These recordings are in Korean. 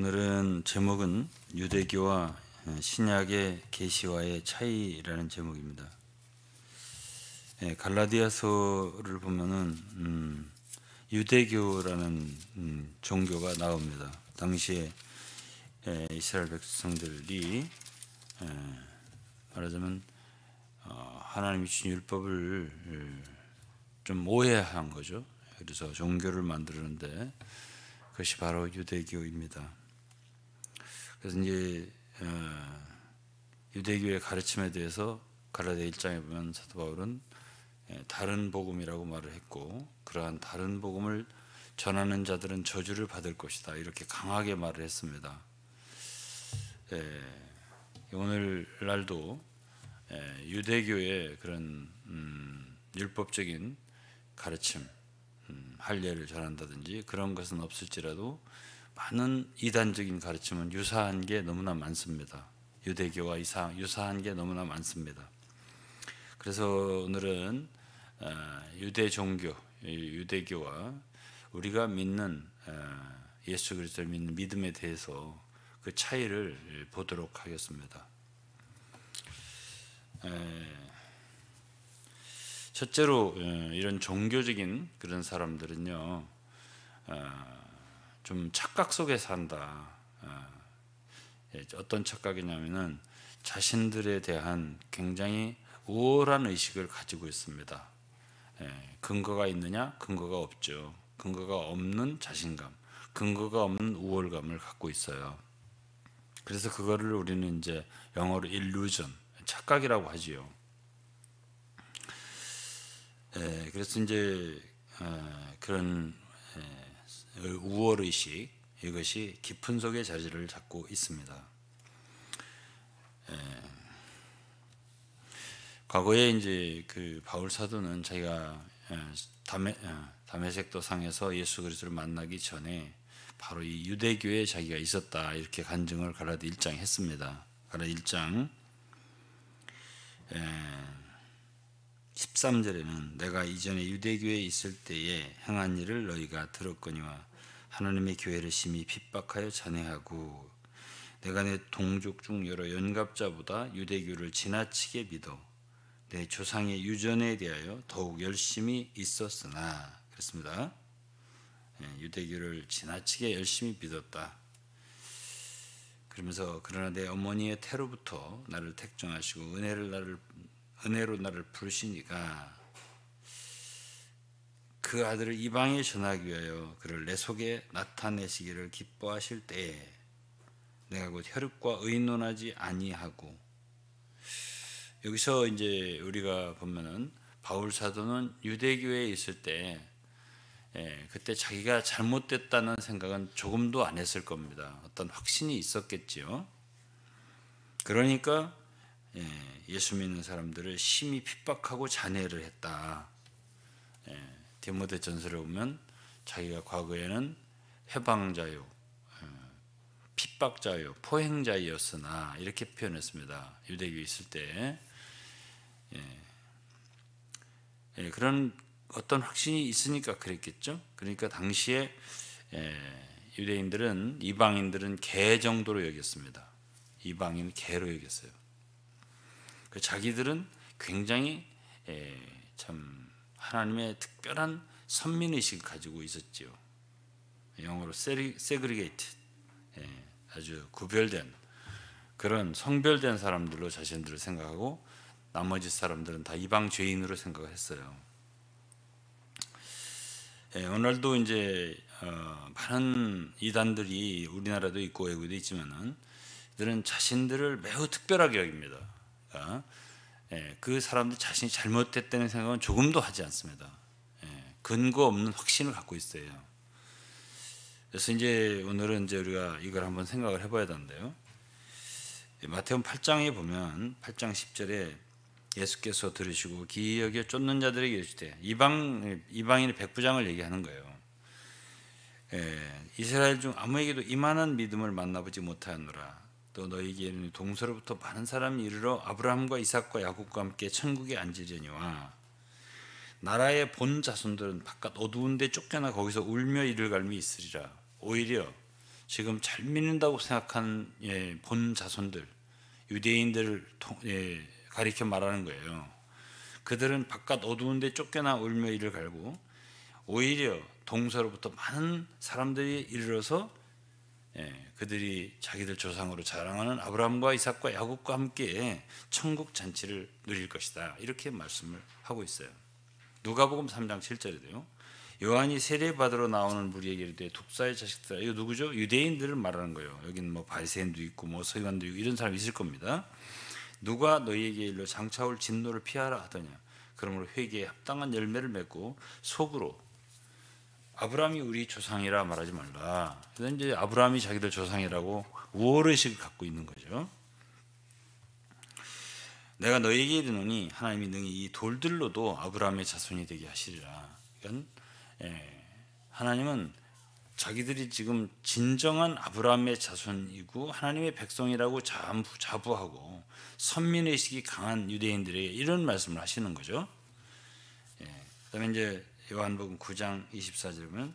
오늘은 제목은 유대교와 어, 신약의 계시와의 차이라는 제목입니다. 예, 갈라디아서를 보면은 음, 유대교라는 음, 종교가 나옵니다. 당시에 에, 예, 이스라엘 백성들이 에, 예, 말하자면 어, 하나님이 주신 율법을 좀 오해한 거죠. 그래서 종교를 만드는데 그것이 바로 유대교입니다. 그래서 이제 어, 유대교의 가르침에 대해서 갈라디아 1장에 보면 사도 바울은 예, 다른 복음이라고 말을 했고 그러한 다른 복음을 전하는 자들은 저주를 받을 것이다 이렇게 강하게 말을 했습니다. 예, 오늘날도 예, 유대교의 그런 음, 율법적인 가르침, 음, 할례를 전한다든지 그런 것은 없을지라도 많은 이단적인 가르침은 유사한 게 너무나 많습니다. 유대교와 이상 유사한 게 너무나 많습니다. 그래서 오늘은 어, 유대 종교, 유대교와 우리가 믿는 어, 예수 그리스도를 믿는 믿음에 대해서 그 차이를 보도록 하겠습니다. 첫째로 어, 이런 종교적인 그런 사람들은요. 좀 착각 속에 산다. 아, 예, 어떤 착각이냐면은 자신들에 대한 굉장히 우월한 의식을 가지고 있습니다. 예, 근거가 있느냐? 근거가 없죠. 근거가 없는 자신감, 근거가 없는 우월감을 갖고 있어요. 그래서 그거를 우리는 이제 영어로 illusion, 착각이라고 하지요. 예, 그래서 이제 아, 그런 우월의식 이것이 깊은 속에 자리를 잡고 있습니다. 예. 과거에 이제 그 바울 사도는 자기가 예, 담에 예, 담에색도 상에서 예수 그리스도를 만나기 전에 바로 이 유대교에 자기가 있었다 이렇게 간증을 가라디 1장 했습니다. 가라디 1장 13절에는 예. 내가 이전에 유대교에 있을 때에 행한 일을 너희가 들었거니와 하나님의 교회를 심히 핍박하여 잔해하고 내가 내 동족 중 여러 연갑자보다 유대교를 지나치게 믿어 내 조상의 유전에 대하여 더욱 열심히 있었으나 그렇습니다. 예, 유대교를 지나치게 열심히 믿었다. 그러면서 그러나 내 어머니의 태로부터 나를 택정하시고 은혜를 나를 은혜로 나를 부르시니가 그 아들을 이방에 전하기 위하여 그를 내 속에 나타내시기를 기뻐하실 때에 내가 곧 혈육과 의논하지 아니하고 여기서 이제 우리가 보면은 바울 사도는 유대교에 있을 때 예, 그때 자기가 잘못됐다는 생각은 조금도 안 했을 겁니다. 어떤 확신이 있었겠지요. 그러니까 예, 수 믿는 사람들을 심히 핍박하고 잔해를 했다. 예, 디모데 전설를 보면 자기가 과거에는 해방자요, 어, 핍박자요, 포행자였으나 이렇게 표현했습니다. 유대교에 있을 때 예. 예, 그런 어떤 확신이 있으니까 그랬겠죠. 그러니까 당시에 예, 유대인들은 이방인들은 개 정도로 여겼습니다. 이방인 개로 여겼어요. 그 자기들은 굉장히 예, 참 하나님의 특별한 선민의식을 가지고 있었지요. 영어로 segregated, 예, 아주 구별된 그런 성별된 사람들로 자신들을 생각하고 나머지 사람들은 다 이방 죄인으로 생각을 했어요. 예, 오늘도 이제 어, 많은 이단들이 우리나라도 있고 외국도 있지만은 이들은 자신들을 매우 특별하게 여깁니다. 그러니까 예, 그 사람들 자신이 잘못됐다는 생각은 조금도 하지 않습니다. 예, 근거 없는 확신을 갖고 있어요. 그래서 이제 오늘은 이제 우리가 이걸 한번 생각을 해봐야 되는데요. 예, 마태음 8장에 보면 8장 10절에 예수께서 들으시고 기여기 쫓는 자들에게 이르시되 이방 이방인의 백부장을 얘기하는 거예요. 예, 이스라엘 중 아무에게도 이만한 믿음을 만나보지 못하노라 또 너희에게는 동서로부터 많은 사람이 이르러 아브라함과 이삭과 야곱과 함께 천국에 앉으려니와 나라의 본 자손들은 바깥 어두운데 쫓겨나 거기서 울며 이를 갈미 있으리라. 오히려 지금 잘 믿는다고 생각한 예, 본 자손들 유대인들을 통, 예, 가리켜 말하는 거예요. 그들은 바깥 어두운데 쫓겨나 울며 이를 갈고 오히려 동서로부터 많은 사람들이 이르러서 예, 그들이 자기들 조상으로 자랑하는 아브라함과 이삭과 야곱과 함께 천국 잔치를 누릴 것이다. 이렇게 말씀을 하고 있어요. 누가복음 3장 7절에도요. 요한이 세례받으러 나오는 무리에게 이르되 독사의 자식들아 이거 누구죠? 유대인들을 말하는 거예요. 여기는 뭐 바리새인도 있고 뭐 서기관도 있고 이런 사람이 있을 겁니다. 누가 너희에게 일러 장차올 진노를 피하라 하더냐. 그러므로 회개에 합당한 열매를 맺고 속으로 아브라함이 우리 조상이라 말하지 말라. 그래서 이제 아브라함이 자기들 조상이라고 우월의식을 갖고 있는 거죠. 내가 너에게 이르노니 하나님이 능히 이 돌들로도 아브라함의 자손이 되게 하시리라. 그러니 예, 하나님은 자기들이 지금 진정한 아브라함의 자손이고 하나님의 백성이라고 자부, 하고 선민의식이 강한 유대인들에게 이런 말씀을 하시는 거죠. 예, 그 다음에 이제 요한복음 9장 24절 보면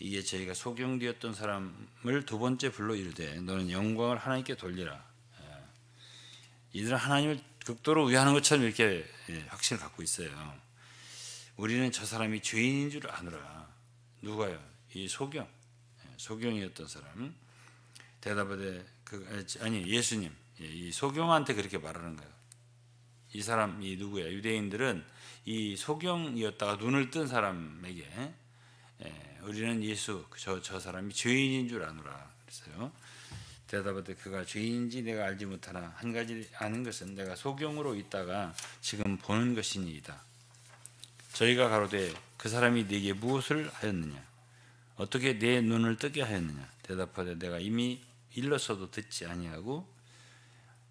이에 저희가 소경되었던 사람을 두 번째 불러 이르되 너는 영광을 하나님께 돌리라. 예. 이들은 하나님을 극도로 위하는 것처럼 이렇게 예, 확신을 갖고 있어요. 우리는 저 사람이 죄인인 줄 아느라 누가요? 이 소경, 예, 소경이었던 사람 대답하되 그, 아, 아니 예수님 이 소경한테 그렇게 말하는 거예요. 이 사람이 누구야? 유대인들은 이 소경이었다가 눈을 뜬 사람에게 예, 우리는 예수 그 저, 저 사람이 죄인인 줄 아노라 그랬어요. 대답할 때 그가 죄인인지 내가 알지 못하나 한 가지 아는 것은 내가 소경으로 있다가 지금 보는 것이니이다. 저희가 가로되 그 사람이 네게 무엇을 하였느냐 어떻게 내 눈을 뜨게 하였느냐 대답하되 내가 이미 일렀어도 듣지 아니하고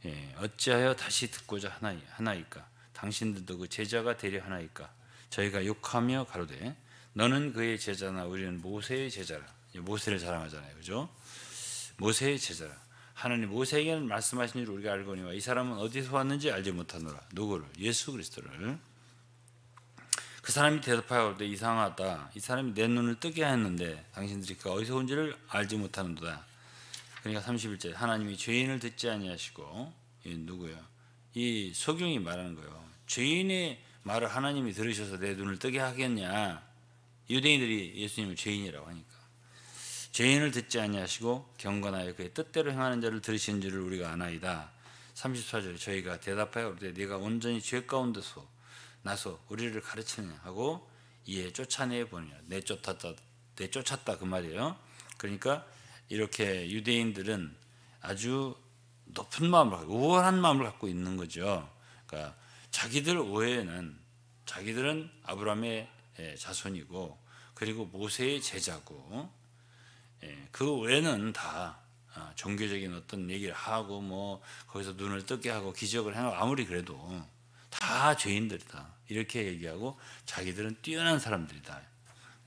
예, 어찌하여 다시 듣고자 하나이, 하나이까 당신들도 그 제자가 되려 하나이까 저희가 욕하며 가로되 너는 그의 제자나 우리는 모세의 제자라 모세를 자랑하잖아요 그죠? 모세의 제자라 하나님 모세에게는 말씀하신 줄 우리가 알거니와 이 사람은 어디서 왔는지 알지 못하노라 누구를? 예수 그리스도를 그 사람이 대답하여 때 이상하다 이 사람이 내 눈을 뜨게 했는데 당신들이 그가 어디서 온지를 알지 못하는도다 그러니까 31절 하나님이 죄인을 듣지 아니하시고 누구야? 이 소경이 말하는 거예요 죄인의 말을 하나님이 들으셔서 내 눈을 뜨게 하겠냐 유대인들이 예수님을 죄인이라고 하니까 죄인을 듣지 아니하시고 경건하여 그의 뜻대로 행하는 자를 들으신 줄을 우리가 아나이다 34절에 저희가 대답하여 우리 네가 온전히 죄 가운데서 나서 우리를 가르치느냐 하고 이에 쫓아내 보느냐 내쫓았다 내쫓았다 그 말이에요 그러니까 이렇게 유대인들은 아주 높은 마음을 우월한 마음을 갖고 있는 거죠 그러니까 자기들 외에는 자기들은 아브라함의 예, 자손이고 그리고 모세의 제자고 예, 그 외에는 다 아, 종교적인 어떤 얘기를 하고 뭐 거기서 눈을 뜨게 하고 기적을 해놓고 아무리 그래도 다 죄인들이다 이렇게 얘기하고 자기들은 뛰어난 사람들이다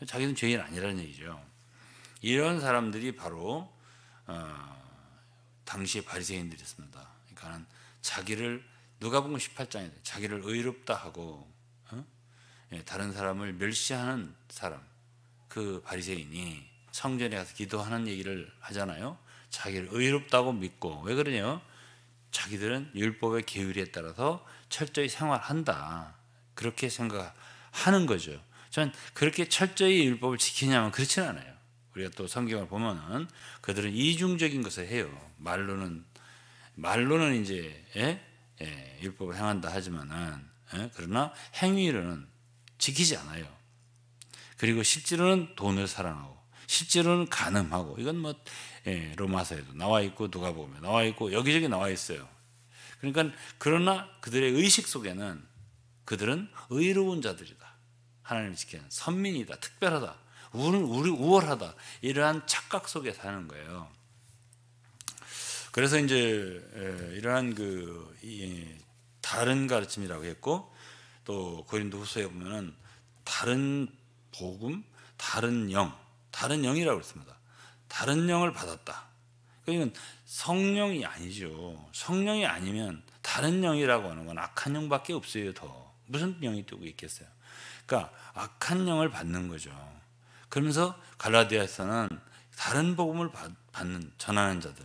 자기는 죄인 아니라는 얘기죠 이런 사람들이 바로 어, 당시 바리새인들이었습니다 그러니까 자기를 누가복음 18장에 자기를 의롭다 하고 어? 예, 다른 사람을 멸시하는 사람 그 바리새인이 성전에 가서 기도하는 얘기를 하잖아요. 자기를 의롭다고 믿고 왜 그러냐? 자기들은 율법의 계율에 따라서 철저히 생활한다. 그렇게 생각하는 거죠. 전 그렇게 철저히 율법을 지키냐면 그렇진 않아요. 우리가 또 성경을 보면은 그들은 이중적인 것을 해요. 말로는 말로는 이제 예? 예, 율법을 행한다 하지만은 예? 그러나 행위로는 지키지 않아요. 그리고 실제로는 돈을 사랑하고 실제로는 가늠하고 이건 뭐 예, 로마서에도 나와 있고 누가 보면 나와 있고 여기저기 나와 있어요. 그러니까 그러나 그들의 의식 속에는 그들은 의로운 자들이다. 하나님 지키는 선민이다. 특별하다. 우는 우리 우월하다. 이러한 착각 속에 사는 거예요. 그래서 이제 이러한 그 다른 가르침이라고 했고 또 고린도후서에 보면은 다른 복음, 다른 영, 다른 영이라고 했습니다. 다른 영을 받았다. 그러니까 성령이 아니죠. 성령이 아니면 다른 영이라고 하는 건 악한 영밖에 없어요. 더 무슨 영이 또 있겠어요. 그러니까 악한 영을 받는 거죠. 그러면서 갈라디아에서는 다른 복음을 받는 전하는 자들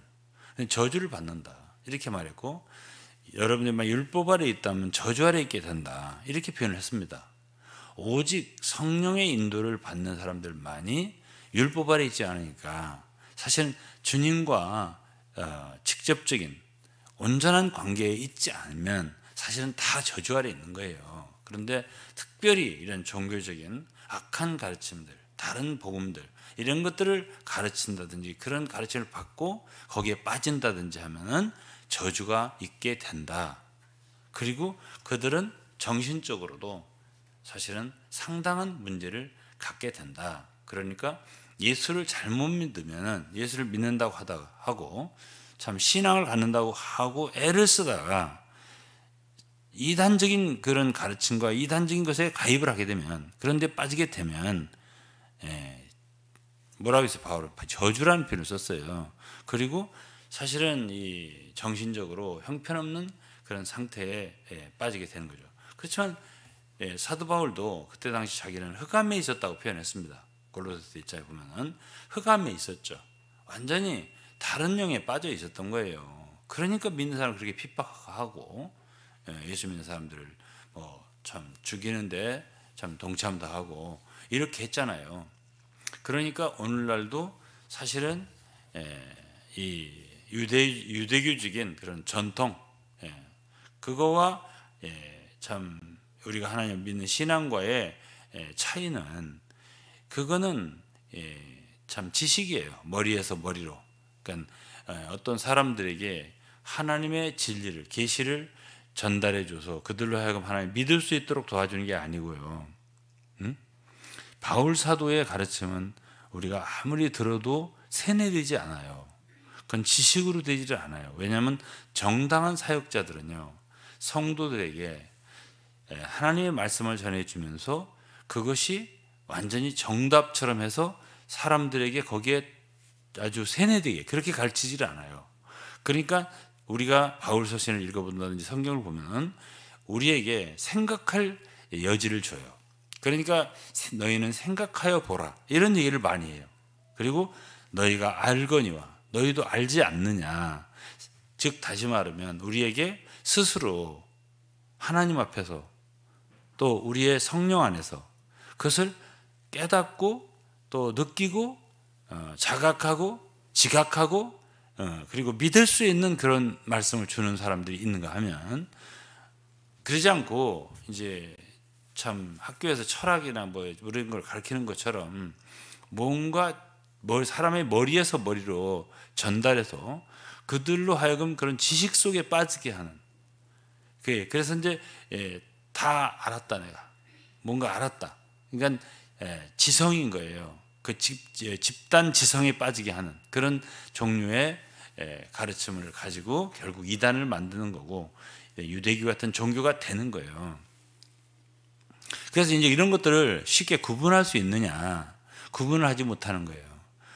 저주를 받는다. 이렇게 말했고 여러분들만 율법 아래 있다면 저주 아래 있게 된다. 이렇게 표현을 했습니다. 오직 성령의 인도를 받는 사람들만이 율법 아래 있지 않으니까 사실 주님과 어, 직접적인 온전한 관계에 있지 않으면 사실은 다 저주 아래 있는 거예요. 그런데 특별히 이런 종교적인 악한 가르침들, 다른 복음들, 이런 것들을 가르친다든지 그런 가르침을 받고 거기에 빠진다든지 하면은 저주가 있게 된다. 그리고 그들은 정신적으로도 사실은 상당한 문제를 갖게 된다. 그러니까 예수를 잘못 믿으면은 예수를 믿는다고 하다가 하고 참 신앙을 갖는다고 하고 애를 쓰다가 이단적인 그런 가르침과 이단적인 것에 가입을 하게 되면 그런데 빠지게 되면 예, 뭐라고 해서 바울은 저주라는 표현을 썼어요. 그리고 사실은 이 정신적으로 형편없는 그런 상태에 예, 빠지게 되는 거죠. 그렇지만 예, 사도 바울도 그때 당시 자기는 흑암에 있었다고 표현했습니다. 골로새서 1자에 보면은 흑암에 있었죠. 완전히 다른 영에 빠져 있었던 거예요. 그러니까 믿는 사람 그렇게 핍박하고 예, 예수 믿는 사람들을 뭐참 죽이는데 참 동참도 하고 이렇게 했잖아요. 그러니까 오늘날도 사실은 예, 이 유대 유대교적인 그런 전통 예, 그거와 예, 참 우리가 하나님 믿는 신앙과의 차이는 그거는 참 지식이에요 머리에서 머리로 그러니까 어, 어떤 사람들에게 하나님의 진리를 계시를 전달해줘서 그들로 하여금 하나님 믿을 수 있도록 도와주는 게 아니고요. 바울 사도의 가르침은 우리가 아무리 들어도 세뇌되지 않아요. 그건 지식으로 되지를 않아요. 왜냐하면 정당한 사역자들은요 성도들에게 예, 하나님의 말씀을 전해주면서 그것이 완전히 정답처럼 해서 사람들에게 거기에 아주 세뇌되게 그렇게 가르치질 않아요. 그러니까 우리가 바울 서신을 읽어본다든지 성경을 보면 우리에게 생각할 여지를 줘요. 그러니까 너희는 생각하여 보라. 이런 얘기를 많이 해요. 그리고 너희가 알거니와 너희도 알지 않느냐. 즉 다시 말하면 우리에게 스스로 하나님 앞에서 또 우리의 성령 안에서 그것을 깨닫고 또 느끼고 어, 자각하고 지각하고 어, 그리고 믿을 수 있는 그런 말씀을 주는 사람들이 있는가 하면 그러지 않고 이제 참 학교에서 철학이나 뭐 이런 걸 가르치는 것처럼 뭔가 뭘 사람의 머리에서 머리로 전달해서 그들로 하여금 그런 지식 속에 빠지게 하는. 그, 그래서 이제 예, 다 알았다 내가 뭔가 알았다. 그러니까 예, 지성인 거예요. 그 집, 예, 집단 지성에 빠지게 하는 그런 종류의 가르침을 가지고 결국 이단을 만드는 거고 유대교 같은 종교가 되는 거예요. 그래서 이제 이런 것들을 쉽게 구분할 수 있느냐. 구분을 하지 못하는 거예요.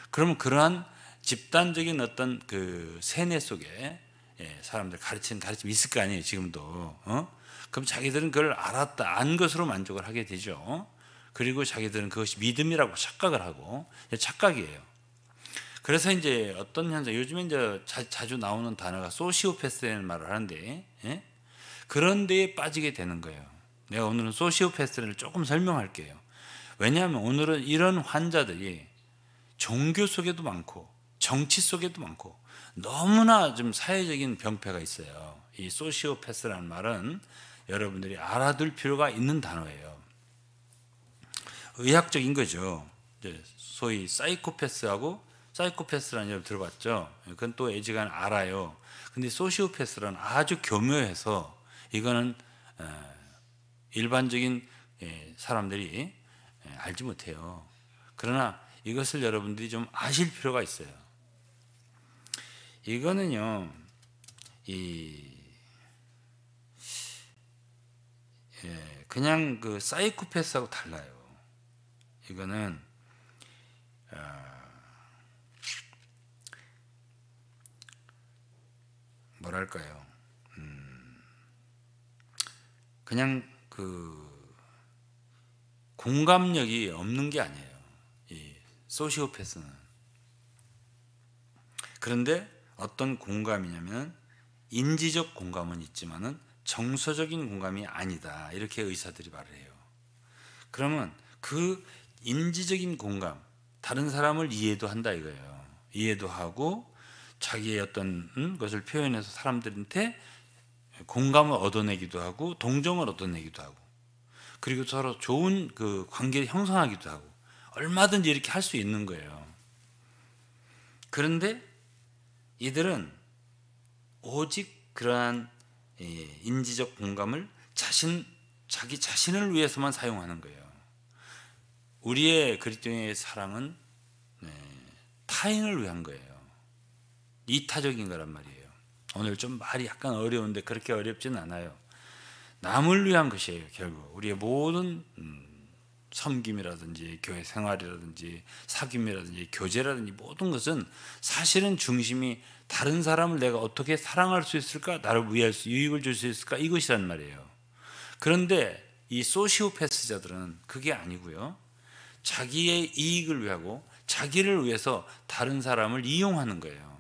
그러면 그러한 집단적인 어떤 그 세뇌 속에 예, 사람들 가르치는 가르침이 있을 거 아니에요, 지금도. 어? 그럼 자기들은 그걸 알았다, 안 것으로 만족을 하게 되죠. 그리고 자기들은 그것이 믿음이라고 착각을 하고, 착각이에요. 그래서 이제 어떤 현상, 요즘에 이제 자, 주 나오는 단어가 소시오패스라는 말을 하는데, 예? 그런 데에 빠지게 되는 거예요. 내가 오늘은 소시오패스를 조금 설명할게요. 왜냐하면 오늘은 이런 환자들이 종교 속에도 많고 정치 속에도 많고 너무나 좀 사회적인 병폐가 있어요. 이 소시오패스라는 말은 여러분들이 알아둘 필요가 있는 단어예요. 의학적인 거죠. 소위 사이코패스하고 사이코패스라는 이름 들어봤죠. 그건 또 애지간 알아요. 근데 소시오패스는 아주 교묘해서 이거는 일반적인 예, 사람들이 예, 알지 못해요. 그러나 이것을 여러분들이 좀 아실 필요가 있어요. 이거는요, 이 예, 그냥 그 사이코패스하고 달라요. 이거는 어, 뭐랄까요? 음, 그냥 그 공감력이 없는 게 아니에요. 이 소시오패스는. 그런데 어떤 공감이냐면 인지적 공감은 있지만은 정서적인 공감이 아니다. 이렇게 의사들이 말을 해요. 그러면 그 인지적인 공감, 다른 사람을 이해도 한다 이거예요. 이해도 하고 자기의 어떤 음, 것을 표현해서 사람들한테 공감을 얻어내기도 하고 동정을 얻어내기도 하고 그리고 서로 좋은 그 관계를 형성하기도 하고 얼마든지 이렇게 할 수 있는 거예요. 그런데 이들은 오직 그러한 예, 인지적 공감을 자신 자기 자신을 위해서만 사용하는 거예요. 우리의 그리스도의 사랑은 네, 타인을 위한 거예요. 이타적인 거란 말이에요. 오늘 좀 말이 약간 어려운데 그렇게 어렵진 않아요. 남을 위한 것이에요, 결국. 우리의 모든 음, 섬김이라든지 교회 생활이라든지 사귐이라든지 교제라든지 모든 것은 사실은 중심이 다른 사람을 내가 어떻게 사랑할 수 있을까? 나를 위할 수, 유익을 줄 수 있을까? 이것이란 말이에요. 그런데 이 소시오패스자들은 그게 아니고요. 자기의 이익을 위하고 자기를 위해서 다른 사람을 이용하는 거예요.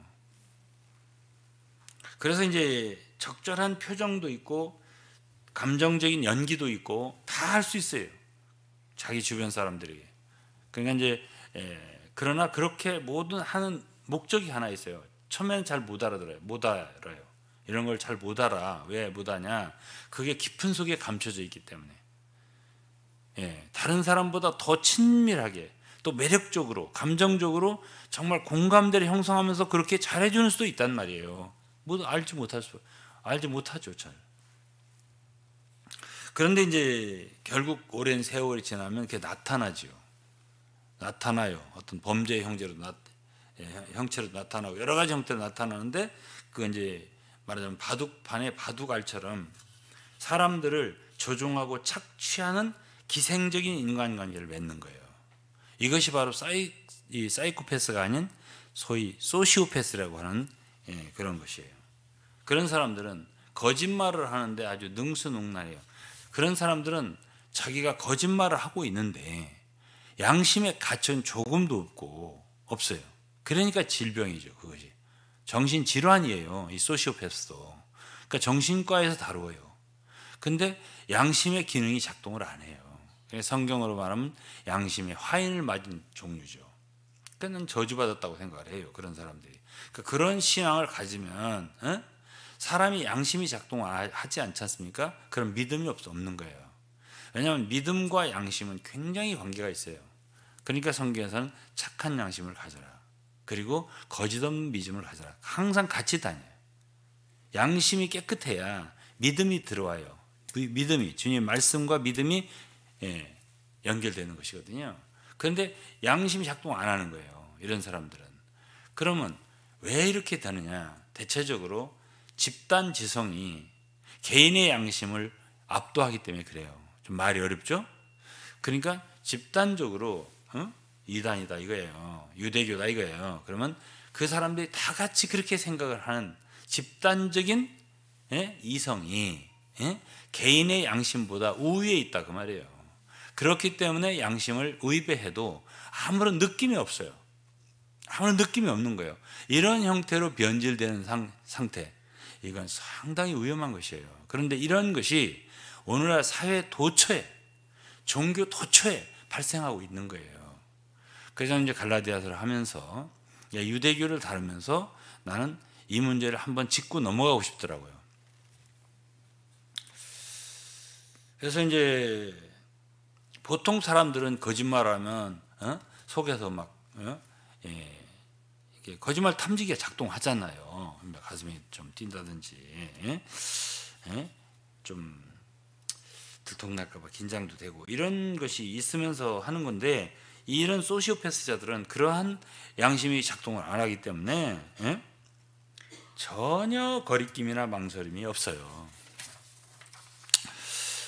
그래서 이제 적절한 표정도 있고 감정적인 연기도 있고 다 할 수 있어요. 자기 주변 사람들에게. 그러니까 이제 예, 그러나 그렇게 모든 하는 목적이 하나 있어요. 처음에는 잘 못 알아들어요. 못 알아요. 이런 걸 잘 못 알아. 왜 못하냐 그게 깊은 속에 감춰져 있기 때문에. 예, 다른 사람보다 더 친밀하게 또 매력적으로 감정적으로 정말 공감대를 형성하면서 그렇게 잘해주는 수도 있단 말이에요. 뭐 알지 못할 수 알지 못하죠 잘. 그런데 이제 결국 오랜 세월이 지나면 그게 나타나지요. 나타나요. 어떤 범죄 형제로 나, 예, 형체로 나타나고 여러 가지 형태로 나타나는데 그 이제 말하자면 바둑판의 바둑알처럼 사람들을 조종하고 착취하는 기생적인 인간관계를 맺는 거예요. 이것이 바로 사이, 이 사이코패스가 아닌 소위 소시오패스라고 하는 예, 그런 것이에요. 그런 사람들은 거짓말을 하는데 아주 능수능란해요. 그런 사람들은 자기가 거짓말을 하고 있는데 양심의 가치는 조금도 없고 없어요. 그러니까 질병이죠, 그것이. 정신 질환이에요. 이 소시오패스도. 그러니까 정신과에서 다루어요. 근데 양심의 기능이 작동을 안 해요. 성경으로 말하면 양심의 화인을 맞은 종류죠. 그는 그러니까 저주받았다고 생각을 해요. 그런 사람들이. 그러니까 그런 신앙을 가지면 어? 사람이 양심이 작동하지 않지 않습니까? 그럼 믿음이 없, 없는 거예요. 왜냐하면 믿음과 양심은 굉장히 관계가 있어요. 그러니까 성경에서는 착한 양심을 가져라. 그리고 거짓없는 믿음을 가져라. 항상 같이 다녀요. 양심이 깨끗해야 믿음이 들어와요. 믿음이 주님 말씀과 믿음이 예, 연결되는 것이거든요. 그런데 양심이 작동 안 하는 거예요. 이런 사람들은. 그러면 왜 이렇게 되느냐? 대체적으로 집단 지성이 개인의 양심을 압도하기 때문에 그래요. 좀 말이 어렵죠? 그러니까 집단적으로 어? 이단이다 이거예요. 유대교다 이거예요. 그러면 그 사람들이 다 같이 그렇게 생각을 하는 집단적인 예? 이성이 예? 개인의 양심보다 우위에 있다 그 말이에요. 그렇기 때문에 양심을 의배해도 아무런 느낌이 없어요. 아무런 느낌이 없는 거예요. 이런 형태로 변질되는 상, 상태. 이건 상당히 위험한 것이에요. 그런데 이런 것이 오늘날 사회 도처에 종교 도처에 발생하고 있는 거예요. 그래서 이제 갈라디아서를 하면서 예, 유대교를 다루면서 나는 이 문제를 한번 짚고 넘어가고 싶더라고요. 그래서 이제 보통 사람들은 거짓말하면 어? 속에서 막 어? 예. 거짓말 탐지기가 작동하잖아요. 음, 가슴이 좀 뛴다든지 예? 예? 좀 들통날까봐 긴장도 되고 이런 것이 있으면서 하는 건데 이런 소시오패스자들은 그러한 양심이 작동을 안 하기 때문에 예? 전혀 거리낌이나 망설임이 없어요.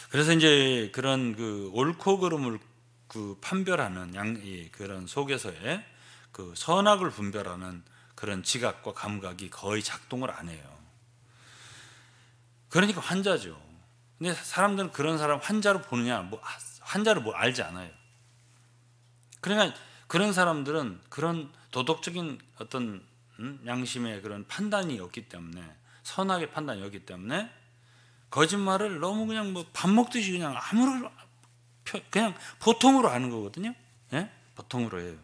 그래서 이제 그런 그 옳고 그름을 그 판별하는 양, 그런 속에서의 그 선악을 분별하는 그런 지각과 감각이 거의 작동을 안 해요. 그러니까 환자죠. 근데 사람들은 그런 사람 환자로 보느냐, 뭐 아, 환자로 뭐 알지 않아요. 그러니까 그런 사람들은 그런 도덕적인 어떤 음, 양심의 그런 판단이 없기 때문에 선악의 판단이 없기 때문에 거짓말을 너무 그냥 뭐 밥 먹듯이 그냥 아무런 그냥 보통으로 하는 거거든요. 예? 보통으로 해요.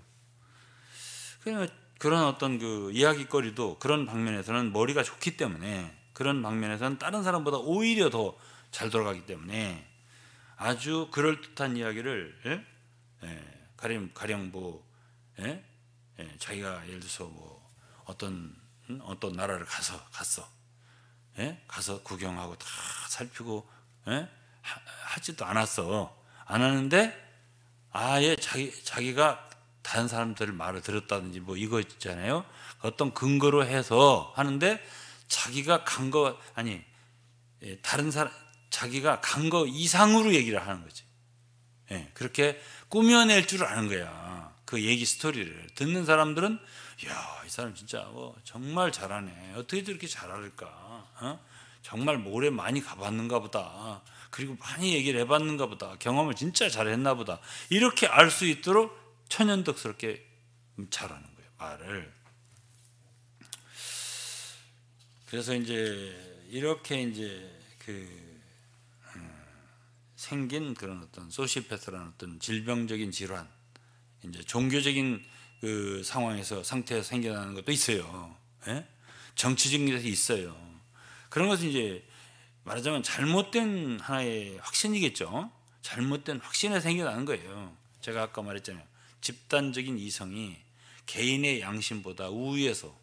그런 어떤 그 이야기거리도 그런 방면에서는 머리가 좋기 때문에 그런 방면에서는 다른 사람보다 오히려 더 잘 돌아가기 때문에 아주 그럴듯한 이야기를 예? 예, 가령 가령 뭐 예? 예? 자기가 예를 들어서 뭐 어떤 음? 어떤 나라를 가서 갔어 예? 가서 구경하고 다 살피고 예? 하, 지도 않았어 안 하는데 아예 자기 자기가 다른 사람들 말을 들었다든지 뭐 이거 있잖아요. 그 어떤 근거로 해서 하는데 자기가 간 거 아니 예, 다른 사람 자기가 간 거 이상으로 얘기를 하는 거지. 예, 그렇게 꾸며낼 줄 아는 거야. 그 얘기 스토리를 듣는 사람들은 야, 이 사람 진짜 뭐 정말 잘하네. 어떻게 저렇게 잘할까? 어? 정말 모래 많이 가봤는가 보다. 그리고 많이 얘기를 해봤는가 보다. 경험을 진짜 잘했나 보다. 이렇게 알 수 있도록 천연덕스럽게 잘하는 거예요 말을 그래서 이제 이렇게 이제 그 음, 생긴 그런 어떤 소시패스라는 어떤 질병적인 질환 이제 종교적인 그 상황에서 상태에서 생겨나는 것도 있어요 예? 정치적인 게 있어요 그런 것은 이제 말하자면 잘못된 하나의 확신이겠죠 잘못된 확신에 생겨나는 거예요 제가 아까 말했잖아요 집단적인 이성이 개인의 양심보다 우위에서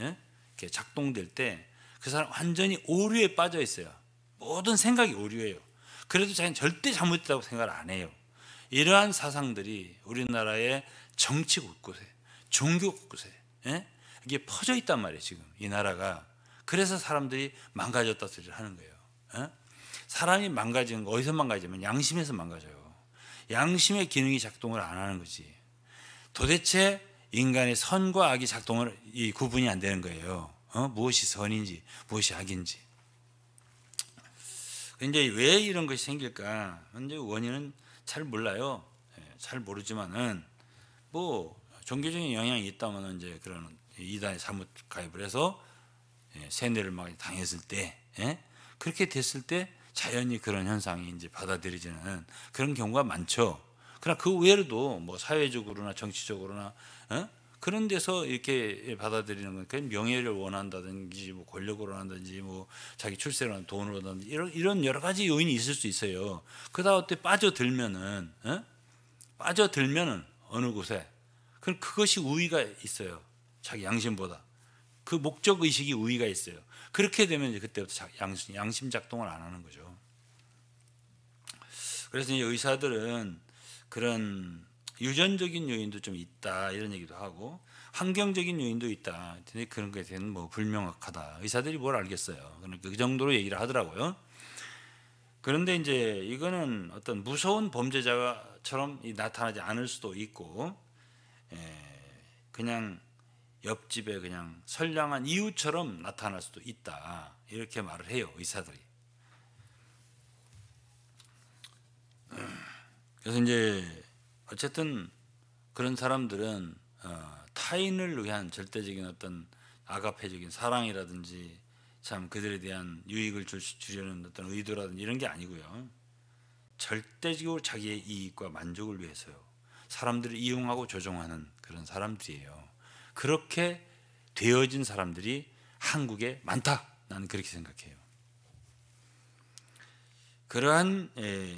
예? 이렇게 작동될 때 그 사람 완전히 오류에 빠져 있어요. 모든 생각이 오류예요. 그래도 자기는 절대 잘못했다고 생각을 안 해요. 이러한 사상들이 우리나라의 정치 곳곳에, 종교 곳곳에 예? 이게 퍼져 있단 말이에요. 지금 이 나라가 그래서 사람들이 망가졌다 소리를 하는 거예요. 예? 사람이 망가지는 거 어디서 망가지면 양심에서 망가져요. 양심의 기능이 작동을 안 하는 거지. 도대체 인간의 선과 악이 작동을 이 구분이 안 되는 거예요. 어? 무엇이 선인지 무엇이 악인지. 근데 왜 이런 것이 생길까? 현재 원인은 잘 몰라요. 예, 잘 모르지만은 뭐 종교적인 영향이 있다면 이제 그런 이단에 잘못 가입을 해서 예, 세뇌를 막 당했을 때 예? 그렇게 됐을 때 자연히 그런 현상이 이제 받아들이지는 그런 경우가 많죠. 그러나 그 외로도 뭐 사회적으로나 정치적으로나 어? 그런 데서 이렇게 받아들이는 건 그냥 명예를 원한다든지 뭐 권력을 원한다든지 뭐 자기 출세를 한 돈을 원한다든지 이런, 이런 여러 가지 요인이 있을 수 있어요. 그다음 때 빠져들면은 어? 빠져들면은 어느 곳에 그럼 그것이 우위가 있어요. 자기 양심보다 그 목적 의식이 우위가 있어요. 그렇게 되면 이제 그때부터 양심, 양심 작동을 안 하는 거죠. 그래서 이제 의사들은 그런 유전적인 요인도 좀 있다 이런 얘기도 하고 환경적인 요인도 있다. 그런 거에 대뭐 불명확하다. 의사들이 뭘 알겠어요. 그러니까 그 정도로 얘기를 하더라고요. 그런데 이제 이거는 어떤 무서운 범죄자처럼 나타나지 않을 수도 있고 예, 그냥 옆집에 그냥 선량한 이웃처럼 나타날 수도 있다. 이렇게 말을 해요, 의사들이. 그래서 이제 어쨌든 그런 사람들은 어, 타인을 위한 절대적인 어떤 아가페적인 사랑이라든지 참 그들에 대한 유익을 주려는 어떤 의도라든지 이런 게 아니고요. 절대적으로 자기의 이익과 만족을 위해서요. 사람들을 이용하고 조종하는 그런 사람들이에요. 그렇게 되어진 사람들이 한국에 많다. 나는 그렇게 생각해요. 그러한 에,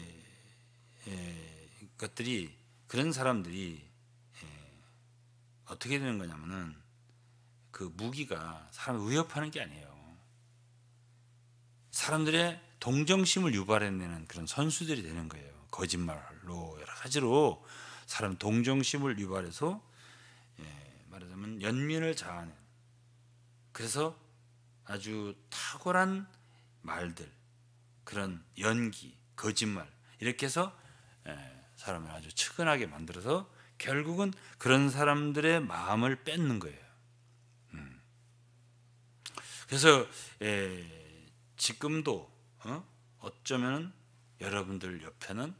에, 것들이 그런 사람들이 에, 어떻게 되는 거냐면은 그 무기가 사람을 위협하는 게 아니에요. 사람들의 동정심을 유발해내는 그런 선수들이 되는 거예요. 거짓말로 여러 가지로 사람 동정심을 유발해서 예, 말하자면 연민을 자아내 그래서 아주 탁월한 말들 그런 연기 거짓말 이렇게 해서 예, 사람을 아주 측은하게 만들어서 결국은 그런 사람들의 마음을 뺏는 거예요. 음. 그래서 예, 지금도 어? 어쩌면 여러분들 옆에는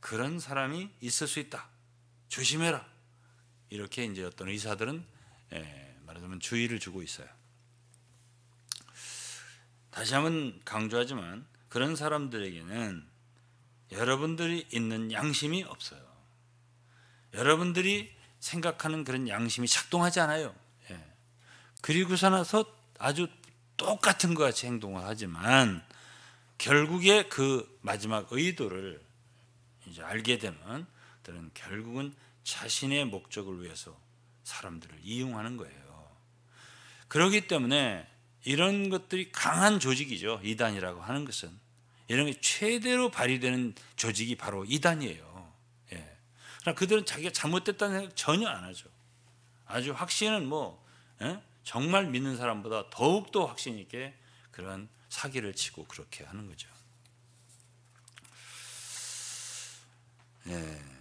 그런 사람이 있을 수 있다. 조심해라. 이렇게 이제 어떤 의사들은 예, 말하자면 주의를 주고 있어요. 다시 한번 강조하지만 그런 사람들에게는 여러분들이 있는 양심이 없어요. 여러분들이 생각하는 그런 양심이 작동하지 않아요. 예. 그리고서 나서 아주 똑같은 것 같이 행동을 하지만 결국에 그 마지막 의도를 이제 알게 되면 결국은 자신의 목적을 위해서 사람들을 이용하는 거예요. 그렇기 때문에 이런 것들이 강한 조직이죠. 이단이라고 하는 것은. 이런 게 최대로 발휘되는 조직이 바로 이단이에요. 예. 그러나 그들은 자기가 잘못됐다는 생각 전혀 안 하죠. 아주 확신은 뭐, 예? 정말 믿는 사람보다 더욱더 확신 있게 그런 사기를 치고 그렇게 하는 거죠. 예.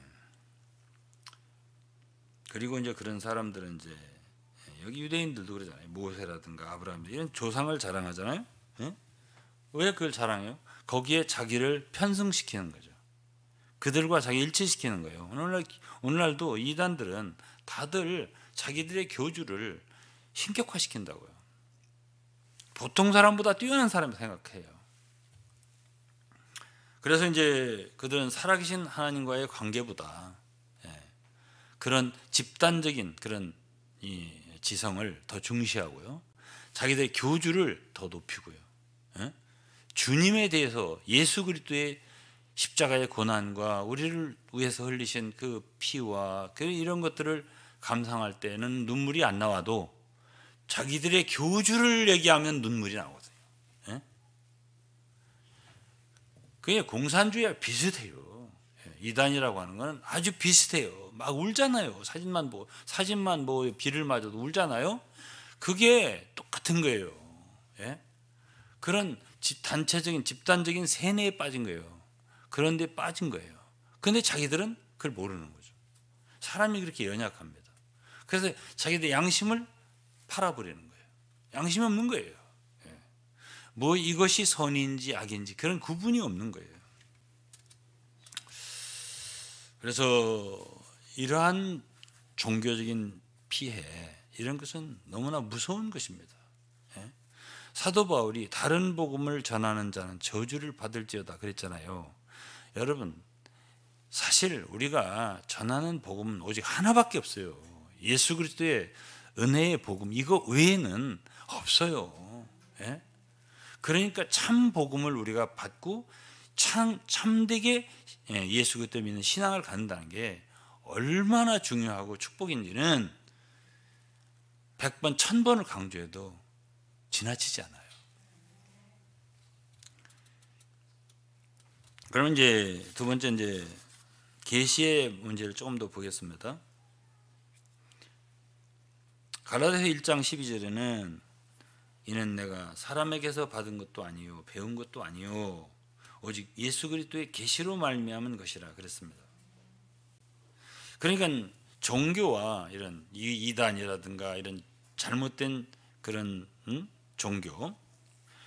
그리고 이제 그런 사람들은 이제 예, 여기 유대인들도 그러잖아요. 모세라든가 아브라함 이런 조상을 자랑하잖아요. 예? 왜 그걸 자랑해요? 거기에 자기를 편승시키는 거죠. 그들과 자기 일치시키는 거예요. 오늘날 오늘날도 이단들은 다들 자기들의 교주를 신격화시킨다고요. 보통 사람보다 뛰어난 사람 생각해요. 그래서 이제 그들은 살아계신 하나님과의 관계보다 그런 집단적인 그런 지성을 더 중시하고요. 자기들의 교주를 더 높이고요. 예? 주님에 대해서 예수 그리스도의 십자가의 고난과 우리를 위해서 흘리신 그 피와 그 이런 것들을 감상할 때는 눈물이 안 나와도 자기들의 교주를 얘기하면 눈물이 나거든요 예? 그게 공산주의와 비슷해요. 이단이라고 하는 건 아주 비슷해요. 막 울잖아요. 사진만 뭐 사진만 뭐 비를 맞아도 울잖아요. 그게 똑같은 거예요. 예? 그런 집, 단체적인 집단적인 세뇌에 빠진 거예요. 그런데 빠진 거예요. 근데 자기들은 그걸 모르는 거죠. 사람이 그렇게 연약합니다. 그래서 자기들 양심을 팔아버리는 거예요. 양심 없는 거예요. 예. 뭐 이것이 선인지 악인지 그런 구분이 없는 거예요. 그래서 이러한 종교적인 피해 이런 것은 너무나 무서운 것입니다. 예? 사도 바울이 다른 복음을 전하는 자는 저주를 받을지어다 그랬잖아요. 여러분 사실 우리가 전하는 복음은 오직 하나밖에 없어요. 예수 그리스도의 은혜의 복음 이거 외에는 없어요. 예? 그러니까 참 복음을 우리가 받고 참 참되게 예, 예수 그때 믿는 신앙을 갖는다는 게 얼마나 중요하고 축복인지는 100번, 1000번을 강조해도 지나치지 않아요. 그러면 이제 두 번째 이제 계시의 문제를 조금 더 보겠습니다. 갈라디아서 1장 12절에는 이는 내가 사람에게서 받은 것도 아니요 배운 것도 아니요 오직 예수 그리스도의 계시로 말미암은 것이라 그랬습니다. 그러니까 종교와 이런 이단이라든가 이런 잘못된 그런 음? 종교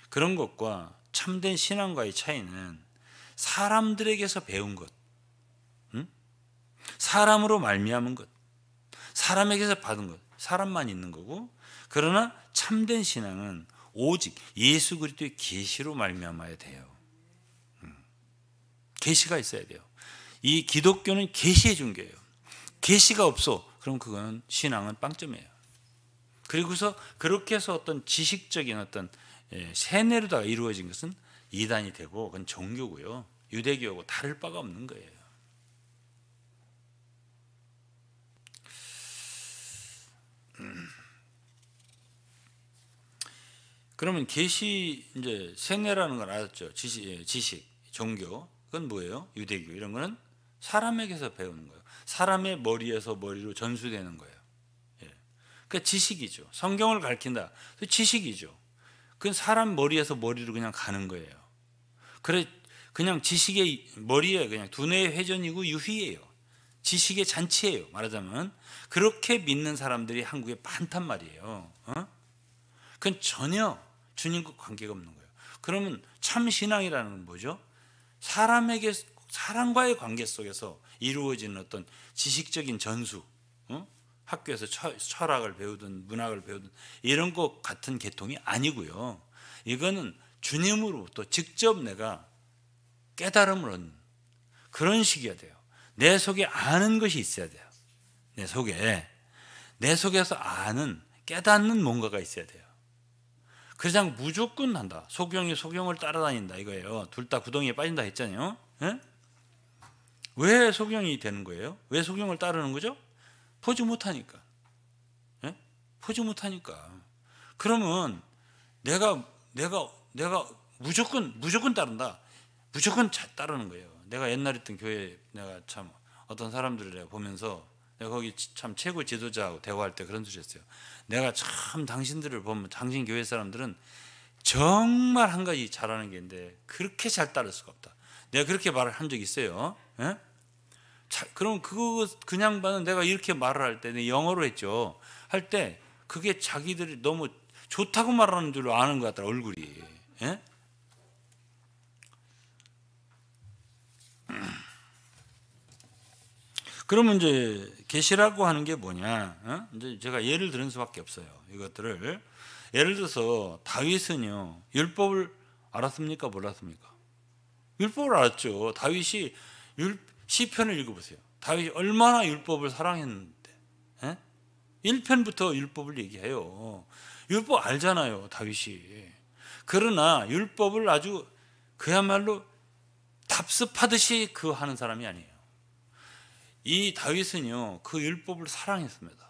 그런 것과 참된 신앙과의 차이는 사람들에게서 배운 것, 음? 사람으로 말미암은 것, 사람에게서 받은 것, 사람만 있는 거고 그러나 참된 신앙은 오직 예수 그리스도의 계시로 말미암아야 돼요. 계시가 있어야 돼요. 이 기독교는 계시의 종교예요. 계시가 없어. 그럼 그거는 신앙은 빵점이에요. 그리고서 그렇게 해서 어떤 지식적인 어떤 예, 세뇌로다 이루어진 것은 이단이 되고 그건 종교고요. 유대교하고 다를 바가 없는 거예요. 그러면 계시 이제 세뇌라는 걸 알았죠. 지식, 예, 지식 종교. 그건 뭐예요? 유대교 이런 거는 사람에게서 배우는 거예요. 사람의 머리에서 머리로 전수되는 거예요. 예. 그러니까 지식이죠. 성경을 가르친다. 지식이죠. 그건 사람 머리에서 머리로 그냥 가는 거예요. 그래 그냥 지식의 머리에 그냥 두뇌의 회전이고 유희예요. 지식의 잔치예요. 말하자면 그렇게 믿는 사람들이 한국에 많단 말이에요. 어? 그건 전혀 주님과 관계가 없는 거예요. 그러면 참 신앙이라는 건 뭐죠? 사람에게 사람과의 관계 속에서 이루어지는 어떤 지식적인 전수, 어? 학교에서 철, 철학을 배우든 문학을 배우든 이런 것 같은 계통이 아니고요. 이거는 주님으로부터 직접 내가 깨달음을 얻는 그런 식이어야 돼요. 내 속에 아는 것이 있어야 돼요. 내 속에 내 속에서 아는 깨닫는 뭔가가 있어야 돼요. 그래 무조건 한다. 소경이 소경을 따라다닌다 이거예요. 둘 다 구덩이에 빠진다 했잖아요. 에? 예? 왜 소경이 되는 거예요? 왜 소경을 따르는 거죠? 포즈 못하니까. 에? 예? 포즈 못하니까. 그러면 내가 내가 내가 무조건 무조건 따른다. 무조건 잘 따르는 거예요. 내가 옛날에 있던 교회 내가 참 어떤 사람들을 내가 보면서 거기 참 최고 지도자하고 대화할 때 그런 소리 했어요. 내가 참 당신들을 보면 당신 교회 사람들은 정말 한 가지 잘하는 게 있는데 그렇게 잘 따를 수가 없다. 내가 그렇게 말을 한 적이 있어요. 에? 예? 자, 그럼 그거 그냥 봐는 내가 이렇게 말을 할때 영어로 했죠. 할 때 그게 자기들이 너무 좋다고 말하는 줄 아는 것 같더라 얼굴이. 에? 예? 그러면 이제 계시라고 하는 게 뭐냐? 어? 이제 제가 예를 들은 수밖에 없어요. 이것들을 예를 들어서 다윗은요 율법을 알았습니까? 몰랐습니까? 율법을 알았죠. 다윗이 율, 시편을 읽어보세요. 다윗이 얼마나 율법을 사랑했는데 1편부터 예? 율법을 얘기해요. 율법 알잖아요, 다윗이. 그러나 율법을 아주 그야말로 답습하듯이 그 하는 사람이 아니에요. 이 다윗은요 그 율법을 사랑했습니다.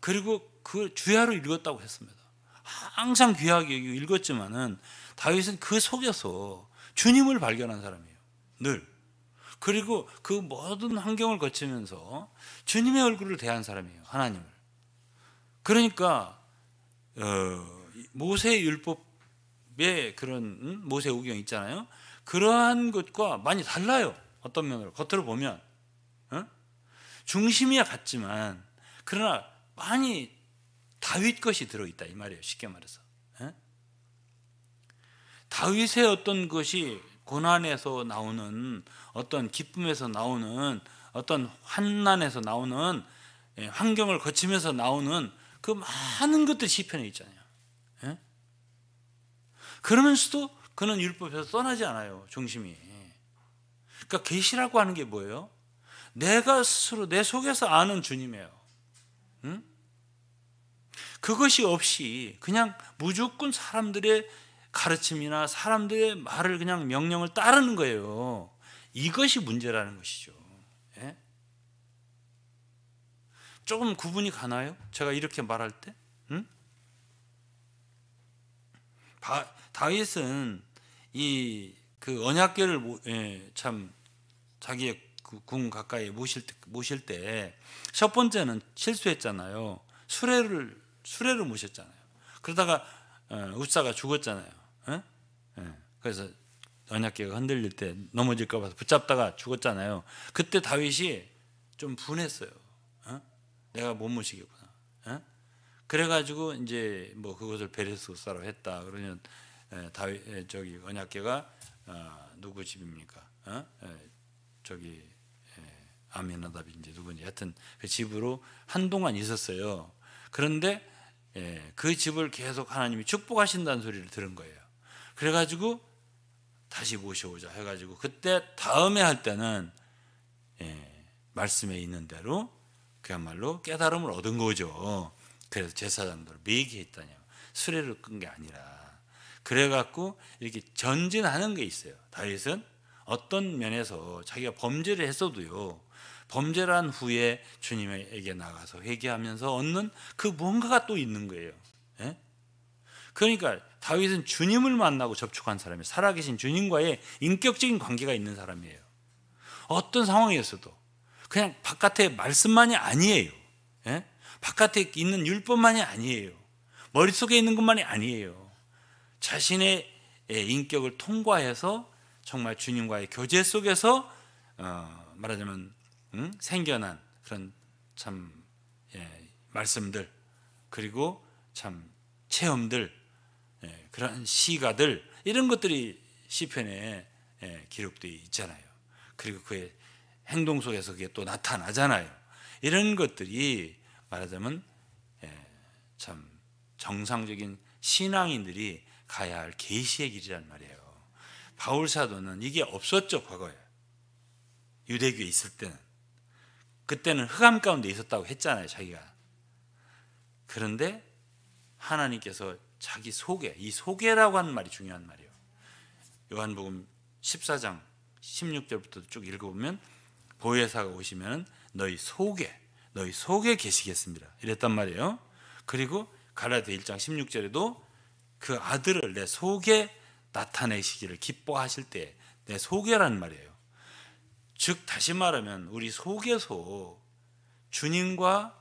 그리고 그 주야로 읽었다고 했습니다. 항상 귀하게 읽었지만은 다윗은 그 속에서 주님을 발견한 사람이에요. 늘. 그리고 그 모든 환경을 거치면서 주님의 얼굴을 대한 사람이에요. 하나님을. 그러니까 어, 모세 율법의 그런 음? 모세 우경 있잖아요. 그러한 것과 많이 달라요. 어떤 면으로 겉으로 보면 중심이야 같지만 그러나 많이 다윗 것이 들어 있다 이 말이에요. 쉽게 말해서 에? 예? 다윗의 어떤 것이 고난에서 나오는 어떤 기쁨에서 나오는 어떤 환난에서 나오는 예, 환경을 거치면서 나오는 그 많은 것들 시편에 있잖아요. 에? 예? 그러면서도 그는 율법에서 떠나지 않아요. 중심이. 그러니까 계시라고 하는 게 뭐예요? 내가 스스로 내 속에서 아는 주님이에요. 응? 그것이 없이 그냥 무조건 사람들의 가르침이나 사람들의 말을 그냥 명령을 따르는 거예요. 이것이 문제라는 것이죠. 예? 조금 구분이 가나요? 제가 이렇게 말할 때? 응? 바, 다윗은 이 그 언약궤를 예, 참 자기의 군 가까이 모실 때, 모실 때 첫 번째는 실수했잖아요. 수레를 수레를 모셨잖아요. 그러다가 어, 우사가 죽었잖아요. 어? 예. 그래서 언약계가 흔들릴 때 넘어질까 봐 붙잡다가 죽었잖아요. 그때 다윗이 좀 분했어요. 어? 내가 못 모시겠구나. 어? 그래가지고 이제 뭐 그것을 베레스 우사로 했다. 그러면 예, 다윗 예, 저기 언약계가 아, 누구 집입니까? 예, 저기 아미나답인지 누구인지 하여튼 그 집으로 한동안 있었어요. 그런데 예, 그 집을 계속 하나님이 축복하신다는 소리를 들은 거예요. 그래가지고 다시 모셔오자 해가지고 그때 다음에 할 때는 예, 말씀에 있는 대로 그야말로 깨달음을 얻은 거죠. 그래서 제사장들 매기했다냐 수레를 끈 게 아니라 그래갖고 이렇게 전진하는 게 있어요. 다윗은 어떤 면에서 자기가 범죄를 했어도요 범죄란 후에 주님에게 나가서 회개하면서 얻는 그 뭔가가 또 있는 거예요. 예? 그러니까 다윗은 주님을 만나고 접촉한 사람이 살아계신 주님과의 인격적인 관계가 있는 사람이에요. 어떤 상황에서도 그냥 바깥의 말씀만이 아니에요. 예? 바깥에 있는 율법만이 아니에요. 머릿속에 있는 것만이 아니에요. 자신의 예, 인격을 통과해서 정말 주님과의 교제 속에서 어, 말하자면 응? 생겨난 그런 참 예, 말씀들 그리고 참 체험들 예, 그런 시가들 이런 것들이 시편에 예, 기록되어 있잖아요. 그리고 그의 행동 속에서 그게 또 나타나잖아요. 이런 것들이 말하자면 예, 참 정상적인 신앙인들이 가야 할 계시의 길이란 말이에요. 바울 사도는 이게 없었죠 과거에 유대교에 있을 때는 그때는 흑암 가운데 있었다고 했잖아요, 자기가. 그런데 하나님께서 자기 소개, 이 소개라고 하는 말이 중요한 말이에요. 요한복음 14장 16절부터 쭉 읽어보면 보혜사가 오시면 너희 속에 너희 속에 계시겠습니다. 이랬단 말이에요. 그리고 갈라디아 1장 16절에도 그 아들을 내 속에 나타내시기를 기뻐하실 때 내 속에라는 말이에요. 즉 다시 말하면 우리 속에서 주님과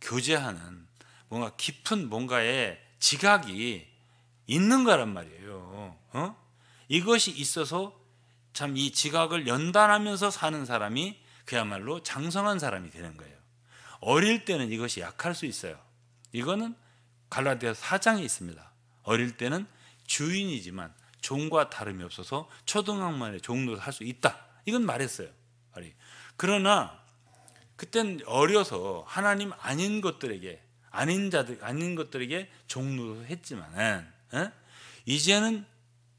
교제하는 뭔가 깊은 뭔가의 지각이 있는 거란 말이에요. 어? 이것이 있어서 참 이 지각을 연단하면서 사는 사람이 그야말로 장성한 사람이 되는 거예요. 어릴 때는 이것이 약할 수 있어요. 이거는 갈라디아 사장에 있습니다. 어릴 때는 주인이지만 종과 다름이 없어서 초등학만의 종로 할수 있다. 이건 말했어요. 아니. 그러나 그땐 어려서 하나님 아닌 것들에게 아닌 자들 아닌 것들에게 종로로 했지만은 에? 이제는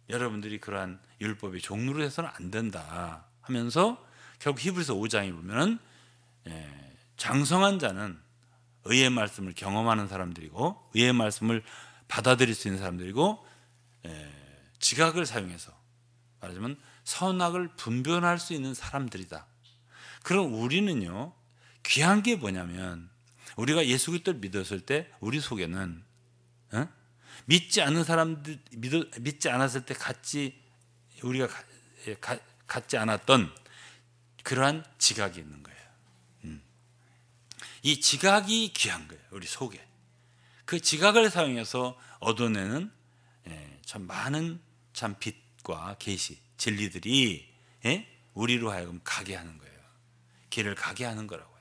여러분들이 그러한 율법의 종로로 해서는 안 된다 하면서 결국 히브리서 5장에 보면은 에, 예, 장성한 자는 의의 말씀을 경험하는 사람들이고 의의 말씀을 받아들일 수 있는 사람들이고 에, 예, 지각을 사용해서 말하자면 선악을 분별할 수 있는 사람들이다. 그럼 우리는요, 귀한 게 뭐냐면, 우리가 예수 그리스도를 믿었을 때 우리 속에는 어? 믿지 않은 사람들 믿, 지 않았을 때 갖지 우리가 예, 가, 갖지 않았던 그러한 지각이 있는 거예요. 음. 이 지각이 귀한 거예요. 우리 속에 그 지각을 사용해서 얻어내는 예, 참 많은 참 빛과 계시 진리들이 예? 우리로 하여금 가게 하는 거예요. 길을 가게 하는 거라고요.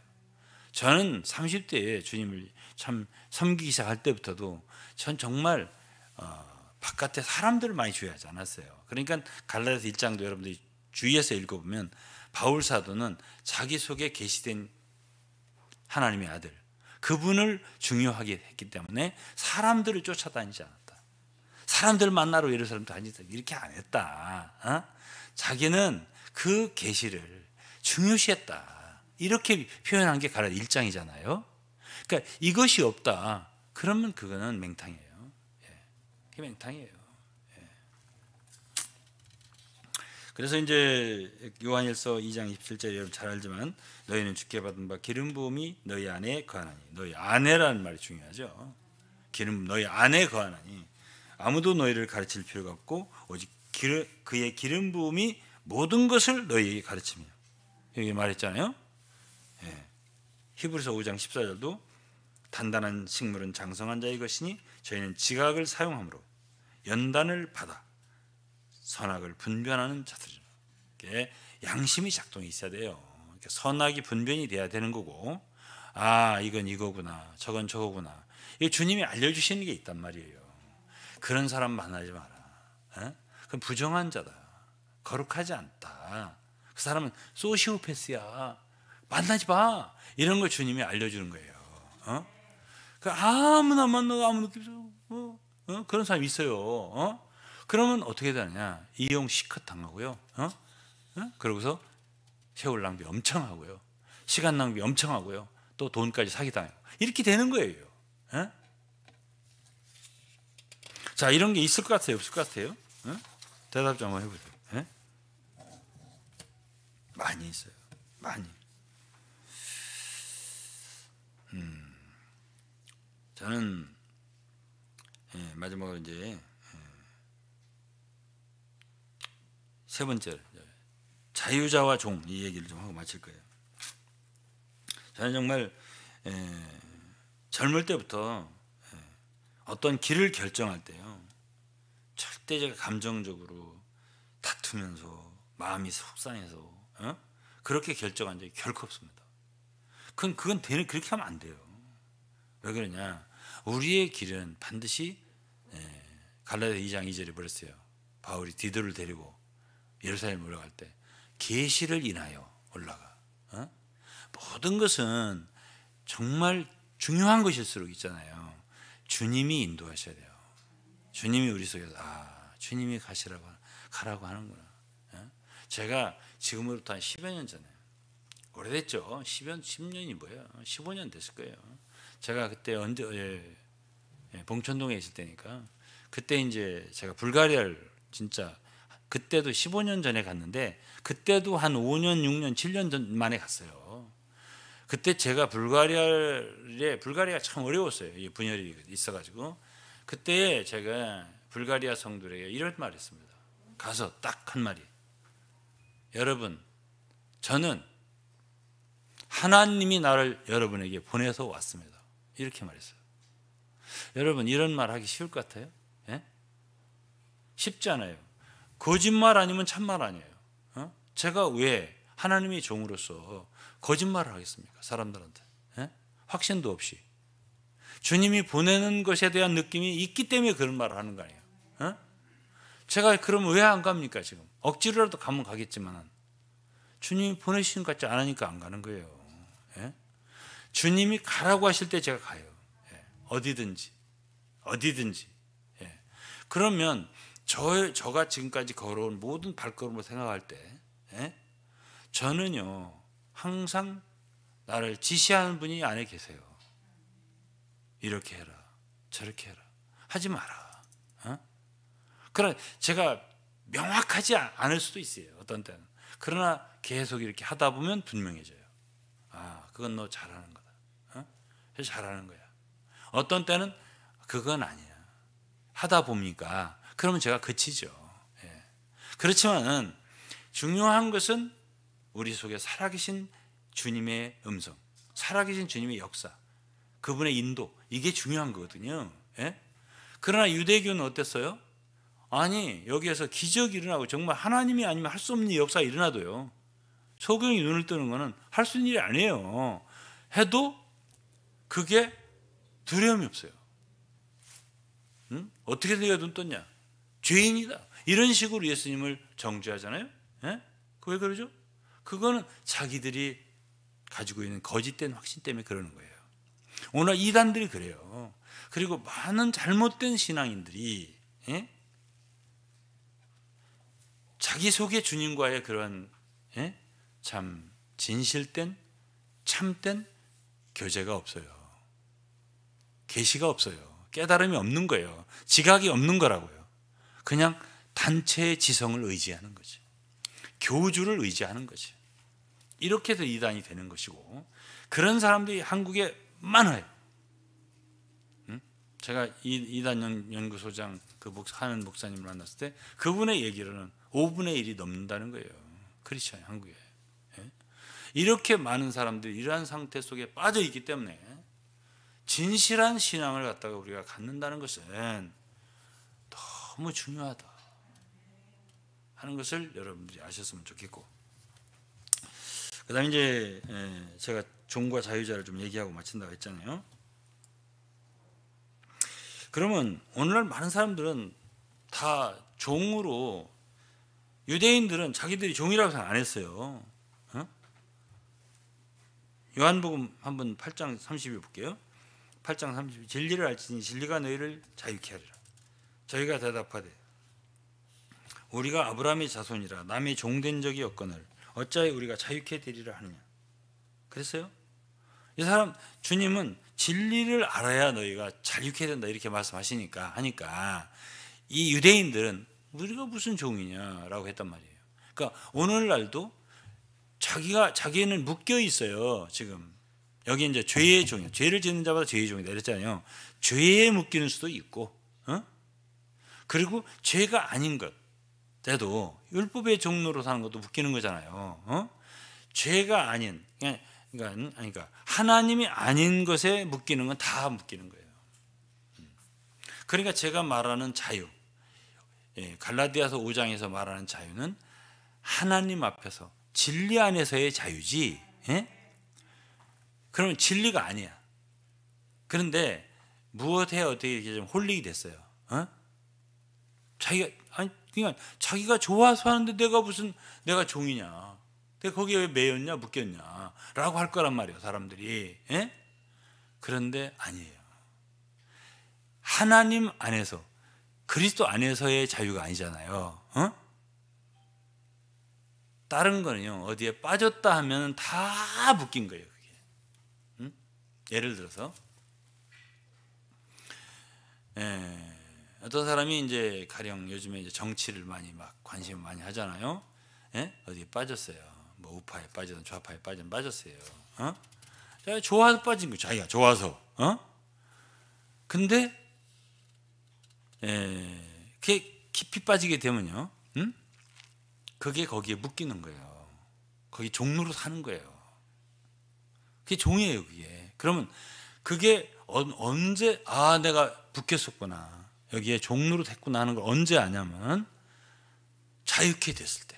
저는 30대에 주님을 참 섬기기 시작할 때부터도 전 정말 어, 바깥에 사람들을 많이 주의하지 않았어요. 그러니까 갈라디아서 1장도 여러분들이 주의해서 읽어보면 바울 사도는 자기 속에 계시된 하나님의 아들 그분을 중요하게 했기 때문에 사람들을 쫓아다니지 않았어요. 사람들 만나러 예루살렘 다니다 이렇게 안 했다. 어? 자기는 그 계시를 중요시했다. 이렇게 표현한 게 가라 1장이잖아요. 그러니까 이것이 없다. 그러면 그거는 맹탕이에요. 예. 맹탕이에요. 예. 그래서 이제 요한일서 2장 27절 여러분 잘 알지만 너희는 주께 받은 바 기름 부음이 너희 안에 거하나니 너희 안에라는 말이 중요하죠. 기름 너희 안에 거하나니 아무도 너희를 가르칠 필요가 없고 오직 기르, 그의 기름 부음이 모든 것을 너희에게 가르칩니다. 여기 말했잖아요. 예. 히브리서 5장 14절도 단단한 식물은 장성한 자의 것이니 저희는 지각을 사용함으로 연단을 받아 선악을 분별하는 자들이라. 양심이 작동이 있어야 돼요. 선악이 분변이 돼야 되는 거고, 아 이건 이거구나, 저건 저거구나. 이 주님이 알려주시는 게 있단 말이에요. 그런 사람 만나지 마라. 예? 그럼 부정한 자다. 거룩하지 않다. 그 사람은 소시오패스야. 만나지 마. 이런 걸 주님이 알려주는 거예요. 어? 그 아무나 만나도 아무나 어? 어? 그런 사람 있어요. 어? 그러면 어떻게 되느냐? 이용 시컷 당하고요. 어? 어? 그러고서 세월 낭비 엄청 하고요. 시간 낭비 엄청 하고요. 또 돈까지 사기 당해요. 이렇게 되는 거예요. 어? 자, 이런 게 있을 것 같아요? 없을 것 같아요? 어? 대답 좀 한번 해보세요. 예? 많이 있어요. 많이. 음, 저는 예, 마지막으로 이제 예. 세 번째 자유자와 종 이 얘기를 좀 하고 마칠 거예요. 저는 정말 예, 젊을 때부터 어떤 길을 결정할 때요. 절대 제가 감정적으로 다투면서 마음이 속상해서 어? 그렇게 결정한 적이 결코 없습니다. 그건 그건 되는 그렇게 하면 안 돼요. 왜 그러냐? 우리의 길은 반드시 예, 갈라디아 2장 2절에 그랬어요. 바울이 디도를 데리고 예루살렘 올라갈 때 계시를 인하여 올라가. 어? 모든 것은 정말 중요한 것일수록 있잖아요. 주님이 인도하셔야 돼요. 주님이 우리 속에서 아 주님이 가시라고 가라고 하는구나. 예? 제가 지금으로부터 한 10여 년 전에 오래됐죠. 10년 10년이 뭐예요? 15년 됐을 거예요. 제가 그때 언제 예, 예, 봉천동에 있을 때니까 그때 이제 제가 불가리아를 진짜 그때도 15년 전에 갔는데 그때도 한 5년 6년 7년 전 만에 갔어요. 그때 제가 불가리아에 불가리아 참 어려웠어요. 이 분열이 있어가지고 그때 제가 불가리아 성들에게 이런 말했습니다. 가서 딱 한 말이 여러분, 저는 하나님이 나를 여러분에게 보내서 왔습니다. 이렇게 말했어요. 여러분 이런 말 하기 쉬울 것 같아요? 예? 쉽지 않아요. 거짓말 아니면 참말 아니에요. 어? 제가 왜 하나님의 종으로서 거짓말을 하겠습니까? 사람들한테. 예? 확신도 없이. 주님이 보내는 것에 대한 느낌이 있기 때문에 그런 말을 하는 거 아니에요. 예? 제가 그럼 왜안 갑니까, 지금? 억지로라도 가면 가겠지만, 주님이 보내신 것 같지 않으니까 안 가는 거예요. 예? 주님이 가라고 하실 때 제가 가요. 예. 어디든지. 어디든지. 예. 그러면 저, 저가 지금까지 걸어온 모든 발걸음을 생각할 때, 예? 저는요, 항상 나를 지시하는 분이 안에 계세요. 이렇게 해라. 저렇게 해라. 하지 마라. 어? 그러나 제가 명확하지 않을 수도 있어요. 어떤 때는. 그러나 계속 이렇게 하다 보면 분명해져요. 아, 그건 너 잘하는 거다. 어? 잘하는 거야. 어떤 때는 그건 아니야. 하다 보니까 그러면 제가 그치죠. 예. 그렇지만은 중요한 것은 우리 속에 살아계신 주님의 음성, 살아계신 주님의 역사, 그분의 인도 이게 중요한 거거든요. 예? 그러나 유대교는 어땠어요? 아니 여기에서 기적이 일어나고 정말 하나님이 아니면 할 수 없는 역사가 일어나도요. 소경이 눈을 뜨는 거는 할수 있는 일이 아니에요. 해도 그게 두려움이 없어요. 응? 어떻게 네가 눈 떴냐? 죄인이다. 이런 식으로 예수님을 정죄하잖아요. 예? 왜 그러죠? 그거는 자기들이 가지고 있는 거짓된 확신 때문에 그러는 거예요. 오늘 이단들이 그래요. 그리고 많은 잘못된 신앙인들이 예? 자기 속에 주님과의 그런 예? 참 진실된 참된 교제가 없어요. 계시가 없어요. 깨달음이 없는 거예요. 지각이 없는 거라고요. 그냥 단체의 지성을 의지하는 거지. 교주를 의지하는 거지. 이렇게 해서 이단이 되는 것이고 그런 사람들이 한국에 많아요. 제가 이, 이단 연구소장 그 목, 하는 목사님을 만났을 때 그분의 얘기로는 5분의 1이 넘는다는 거예요. 크리스천 한국에. 예? 이렇게 많은 사람들이 이러한 상태 속에 빠져 있기 때문에 진실한 신앙을 갖다가 우리가 갖는다는 것은 너무 중요하다 하는 것을 여러분들이 아셨으면 좋겠고 그다음 이제 예, 제가 종과 자유자를 좀 얘기하고 마친다고 했잖아요. 그러면 오늘날 많은 사람들은 다 종으로 유대인들은 자기들이 종이라고 생각 안 했어요. 어? 요한복음 한 번 8장 30일 볼게요. 8장 30일 진리를 알지니 진리가 너희를 자유케 하리라. 저희가 대답하되 우리가 아브라함의 자손이라 남의 종된 적이 없거늘 어찌하여 우리가 자유케 되리라 하느냐 그랬어요? 이 사람 주님은 진리를 알아야 너희가 자유케 된다 이렇게 말씀하시니까 하니까 이 유대인들은 우리가 무슨 종이냐라고 했단 말이에요. 그러니까 오늘날도 자기가 자기는 묶여 있어요. 지금 여기 이제 죄의 종이 죄를 짓는 자마다 죄의 종이다 이랬잖아요. 죄에 묶이는 수도 있고, 어? 그리고 죄가 아닌 것 때도 율법의 종로로 사는 것도 묶이는 거잖아요. 어? 죄가 아닌 그러니까, 그러니까 하나님이 아닌 것에 묶이는 건 다 묶이는 거예요. 음. 그러니까 제가 말하는 자유, 예, 갈라디아서 5장에서 말하는 자유는 하나님 앞에서 진리 안에서의 자유지. 예? 그러면 진리가 아니야. 그런데 무엇에 어떻게 이렇게 좀 홀리게 됐어요? 어? 자기가 그러니까 자기가 좋아서 하는데 내가 무슨 내가 종이냐? 내가 거기에 왜 매였냐, 묶였냐?라고 할 거란 말이에요, 사람들이. 에? 예? 그런데 아니에요. 하나님 안에서 그리스도 안에서의 자유가 아니잖아요. 어? 다른 거는요 어디에 빠졌다 하면 다 묶인 거예요. 그게. 응? 예를 들어서 에, 예. 어떤 사람이 이제 가령 요즘에 이제 정치를 많이 막 관심 많이 하잖아요. 예? 어디 빠졌어요. 뭐 우파에 빠지든 좌파에 빠지든 빠졌어요. 어? 자 좋아서 빠진 거 자기가 좋아서. 어? 근데 예, 그게 깊이 빠지게 되면요. 응? 음? 그게 거기에 묶이는 거예요. 거기 종로로 사는 거예요. 그게 종이에요, 그게. 그러면 그게 언제 아 내가 묶였었구나. 여기에 종로로 됐구나 하는 걸 언제 아냐면 자유케 됐을 때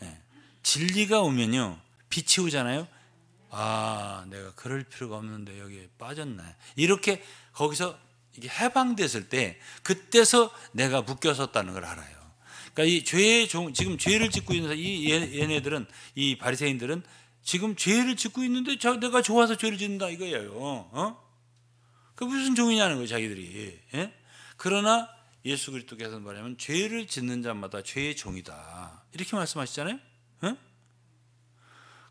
네. 진리가 오면요 빛이 오잖아요 아 내가 그럴 필요가 없는데 여기에 빠졌나 이렇게 거기서 이게 해방됐을 때 그때서 내가 묶여섰다는 걸 알아요 그러니까 이 죄의 종 지금 죄를 짓고 있는 이 얘네들은 이 바리새인들은 지금 죄를 짓고 있는데 저 내가 좋아서 죄를 짓는다 이거예요. 어? 그 무슨 종이냐는 거예요, 자기들이. 예? 그러나 예수 그리스도께서는 말하면 죄를 짓는 자마다 죄의 종이다. 이렇게 말씀하시잖아요. 어?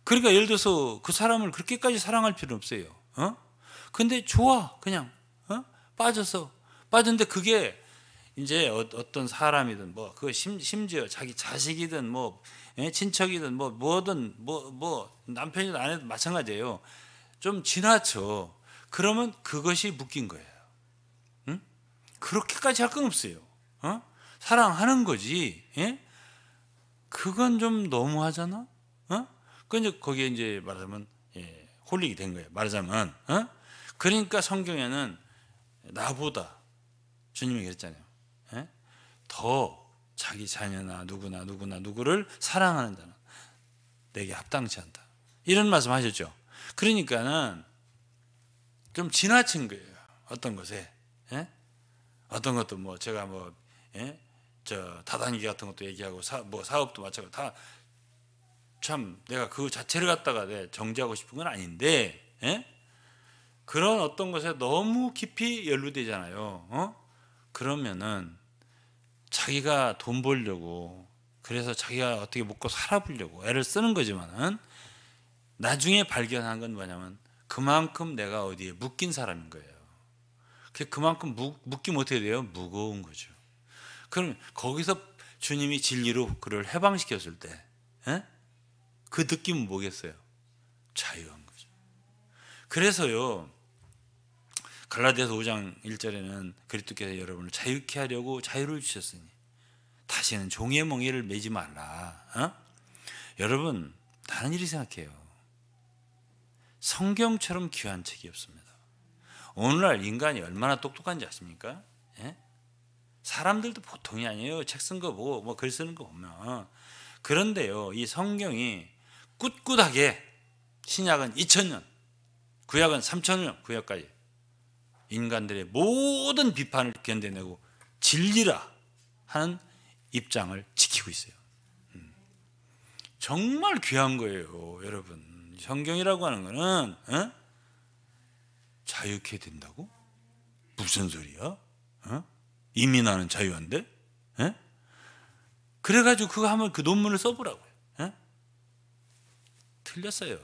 그러니까 예를 들어서 그 사람을 그렇게까지 사랑할 필요는 없어요. 어? 근데 좋아 그냥 어? 빠져서 빠졌는데 그게 이제 어, 어떤 사람이든 뭐그 심지어 자기 자식이든 뭐 예? 친척이든 뭐 뭐든 뭐뭐 뭐, 남편이든 아내든 마찬가지예요. 좀 지나쳐. 그러면 그것이 묶인 거예요. 그렇게까지 할 건 없어요. 어? 사랑하는 거지. 예? 그건 좀 너무하잖아. 어? 그 이제 거기에 이제 말하자면 예, 홀릭이 된 거예요. 말하자면 어? 그러니까 성경에는 나보다 주님이 그랬잖아요. 예? 더 자기 자녀나 누구나 누구나 누구를 사랑하는 자는 내게 합당치 않다. 이런 말씀 하셨죠. 그러니까는 좀 지나친 거예요. 어떤 것에. 예? 어떤 것도 뭐 제가 뭐 예? 저 다단계 같은 것도 얘기하고 사, 뭐 사업도 마찬가지 다참 내가 그 자체를 갖다가 내 정지하고 싶은 건 아닌데 예? 그런 어떤 것에 너무 깊이 연루되잖아요. 어? 그러면은 자기가 돈 벌려고 그래서 자기가 어떻게 먹고 살아보려고 애를 쓰는 거지만은 나중에 발견한 건 뭐냐면 그만큼 내가 어디에 묶인 사람인 거예요. 그만큼 묻기 못해야 돼요. 무거운 거죠. 그럼 거기서 주님이 진리로 그를 해방시켰을 때, 에? 예? 그 느낌은 뭐겠어요? 자유한 거죠. 그래서요, 갈라디아서 5장 1절에는 그리스도께서 여러분을 자유케 하려고 자유를 주셨으니 다시는 종의 멍에를 매지 말라. 어? 여러분 다른 일이 생각해요. 성경처럼 귀한 책이 없습니다. 오늘날 인간이 얼마나 똑똑한지 아십니까? 예? 사람들도 보통이 아니에요. 책 쓴 거 보고 뭐 글 쓰는 거 보면. 그런데요. 이 성경이 꿋꿋하게 신약은 2000년, 구약은 3000년, 구약까지 인간들의 모든 비판을 견뎌내고 진리라 하는 입장을 지키고 있어요. 음. 정말 귀한 거예요, 여러분. 성경이라고 하는 거는 어? 자유케 된다고? 무슨 소리야? 어? 이미 나는 자유한데? 에? 어? 그래가지고 그거 하면 그 논문을 써보라고요. 에? 어? 틀렸어요.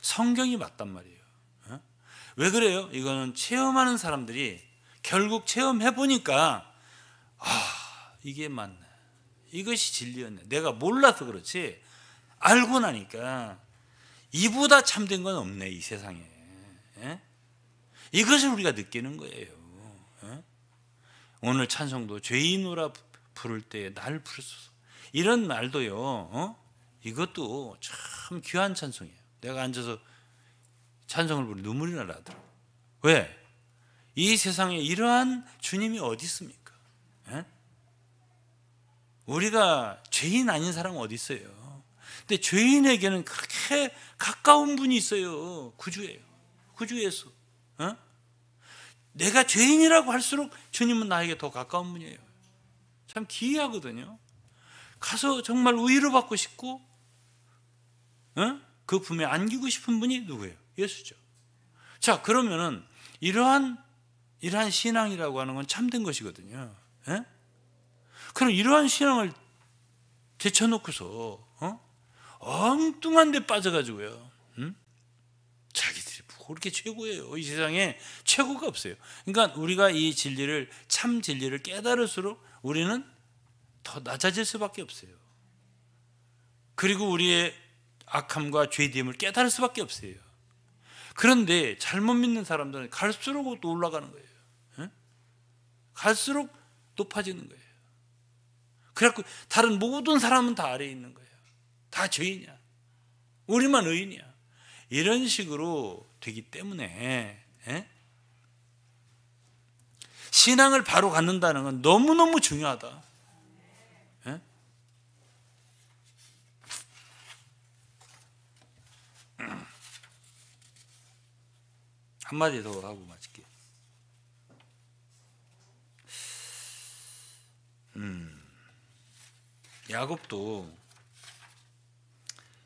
성경이 맞단 말이에요. 에? 어? 왜 그래요? 이거는 체험하는 사람들이 결국 체험해보니까, 아, 이게 맞네. 이것이 진리였네. 내가 몰라서 그렇지, 알고 나니까, 이보다 참된 건 없네, 이 세상에. 에? 예? 이것을 우리가 느끼는 거예요. 어? 오늘 찬송도 죄인으로 부를 때에 날 부르소서. 이런 말도요. 어? 이것도 참 귀한 찬송이에요. 내가 앉아서 찬송을 부르 눈물이 나더라고. 왜? 이 세상에 이러한 주님이 어디 있습니까? 에? 예? 우리가 죄인 아닌 사람은 어디 있어요? 근데 죄인에게는 그렇게 가까운 분이 있어요. 구주예요. 구주 예수. 내가 죄인이라고 할수록 주님은 나에게 더 가까운 분이에요. 참 기이하거든요. 가서 정말 우위를 받고 싶고, 그 품에 안기고 싶은 분이 누구예요? 예수죠. 자, 그러면은 이러한 이러한 신앙이라고 하는 건 참된 것이거든요. 그럼 이러한 신앙을 제쳐놓고서 어? 엉뚱한 데 빠져가지고요. 그렇게 최고예요. 이 세상에 최고가 없어요. 그러니까 우리가 이 진리를 참 진리를 깨달을수록 우리는 더 낮아질 수밖에 없어요. 그리고 우리의 악함과 죄됨을 깨달을 수밖에 없어요. 그런데 잘못 믿는 사람들은 갈수록 또 올라가는 거예요. 갈수록 높아지는 거예요. 그래갖고 다른 모든 사람은 다 아래에 있는 거예요. 다 죄인이야. 우리만 의인이야. 이런 식으로 되기 때문에 에? 예? 신앙을 바로 갖는다는 건 너무너무 중요하다. 에? 예? 한마디 더 하고 마칠게. 음, 야곱도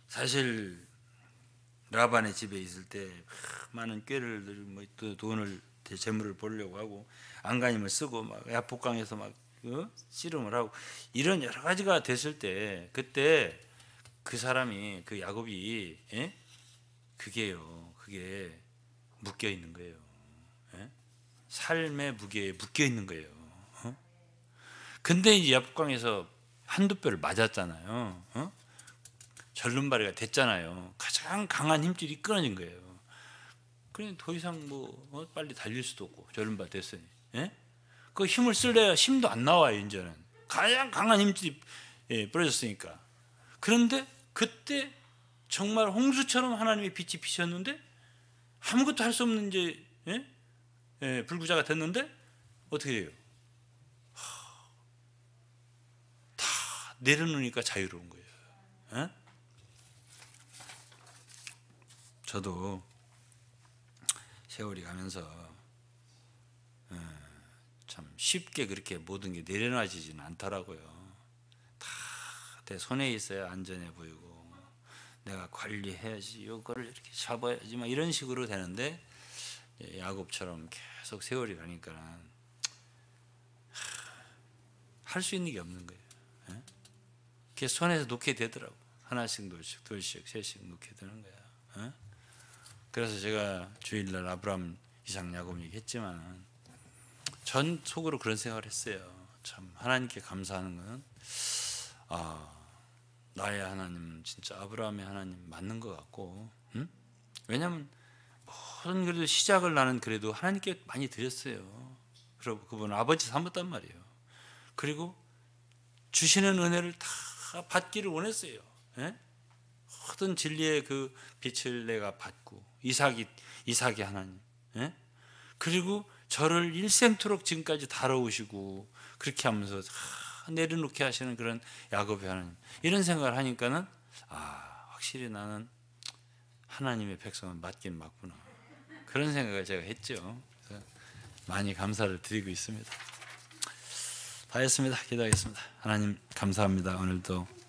사실 라반의 집에 있을 때 많은 꾀를 뭐 돈을 재물을 벌려고 하고 안간힘을 쓰고 막 야폭강에서 막 어? 씨름을 하고 이런 여러 가지가 됐을 때 그때 그 사람이 그 야곱이 에? 예? 그게요 그게 묶여 있는 거예요 에? 예? 삶의 무게에 묶여 있는 거예요 어? 근데 이제 야폭강에서 한두 뼈를 맞았잖아요 어? 절름발이가 됐잖아요. 가장 강한 힘줄이 끊어진 거예요. 그냥 더 이상 뭐 어, 빨리 달릴 수도 없고 절름발 됐으니. 예? 그 힘을 쓸래야 힘도 안 나와요 이제는. 가장 강한 힘줄이 예, 부러졌으니까. 그런데 그때 정말 홍수처럼 하나님의 빛이 비쳤는데 아무것도 할 수 없는 이제 예? 예, 불구자가 됐는데 어떻게 돼요? 하, 다 내려놓으니까 자유로운 거예요. 예? 저도 세월이 가면서 예, 참 쉽게 그렇게 모든 게 내려놔지지는 않더라고요. 다 내 손에 있어야 안전해 보이고 내가 관리해야지 요거를 이렇게 잡아야지 막 이런 식으로 되는데 야곱처럼 계속 세월이 가니까 는할 수 있는 게 없는 거예요. 이렇게 예? 손에서 놓게 되더라고. 하나씩 둘씩 둘씩 셋씩 놓게 되는 거야. 예? 그래서 제가 주일날 아브라함 이상 야곱 얘기했지만 전 속으로 그런 생각을 했어요. 참 하나님께 감사하는 건 아, 나의 하나님 진짜 아브라함의 하나님 맞는 것 같고 응? 왜냐하면 모든 그래도 시작을 나는 그래도 하나님께 많이 드렸어요. 그리고 그분 아버지 삼았단 말이에요. 그리고 주시는 은혜를 다 받기를 원했어요. 예? 모든 진리의 그 빛을 내가 받고 이삭이 이삭이 하나님. 예? 그리고 저를 일생토록 지금까지 다뤄오시고 그렇게 하면서 아, 내려놓게 하시는 그런 야곱의 하나님. 이런 생각을 하니까는 아 확실히 나는 하나님의 백성은 맞긴 맞구나. 그런 생각을 제가 했죠. 많이 감사를 드리고 있습니다. 다 했습니다. 기도하겠습니다. 하나님 감사합니다. 오늘도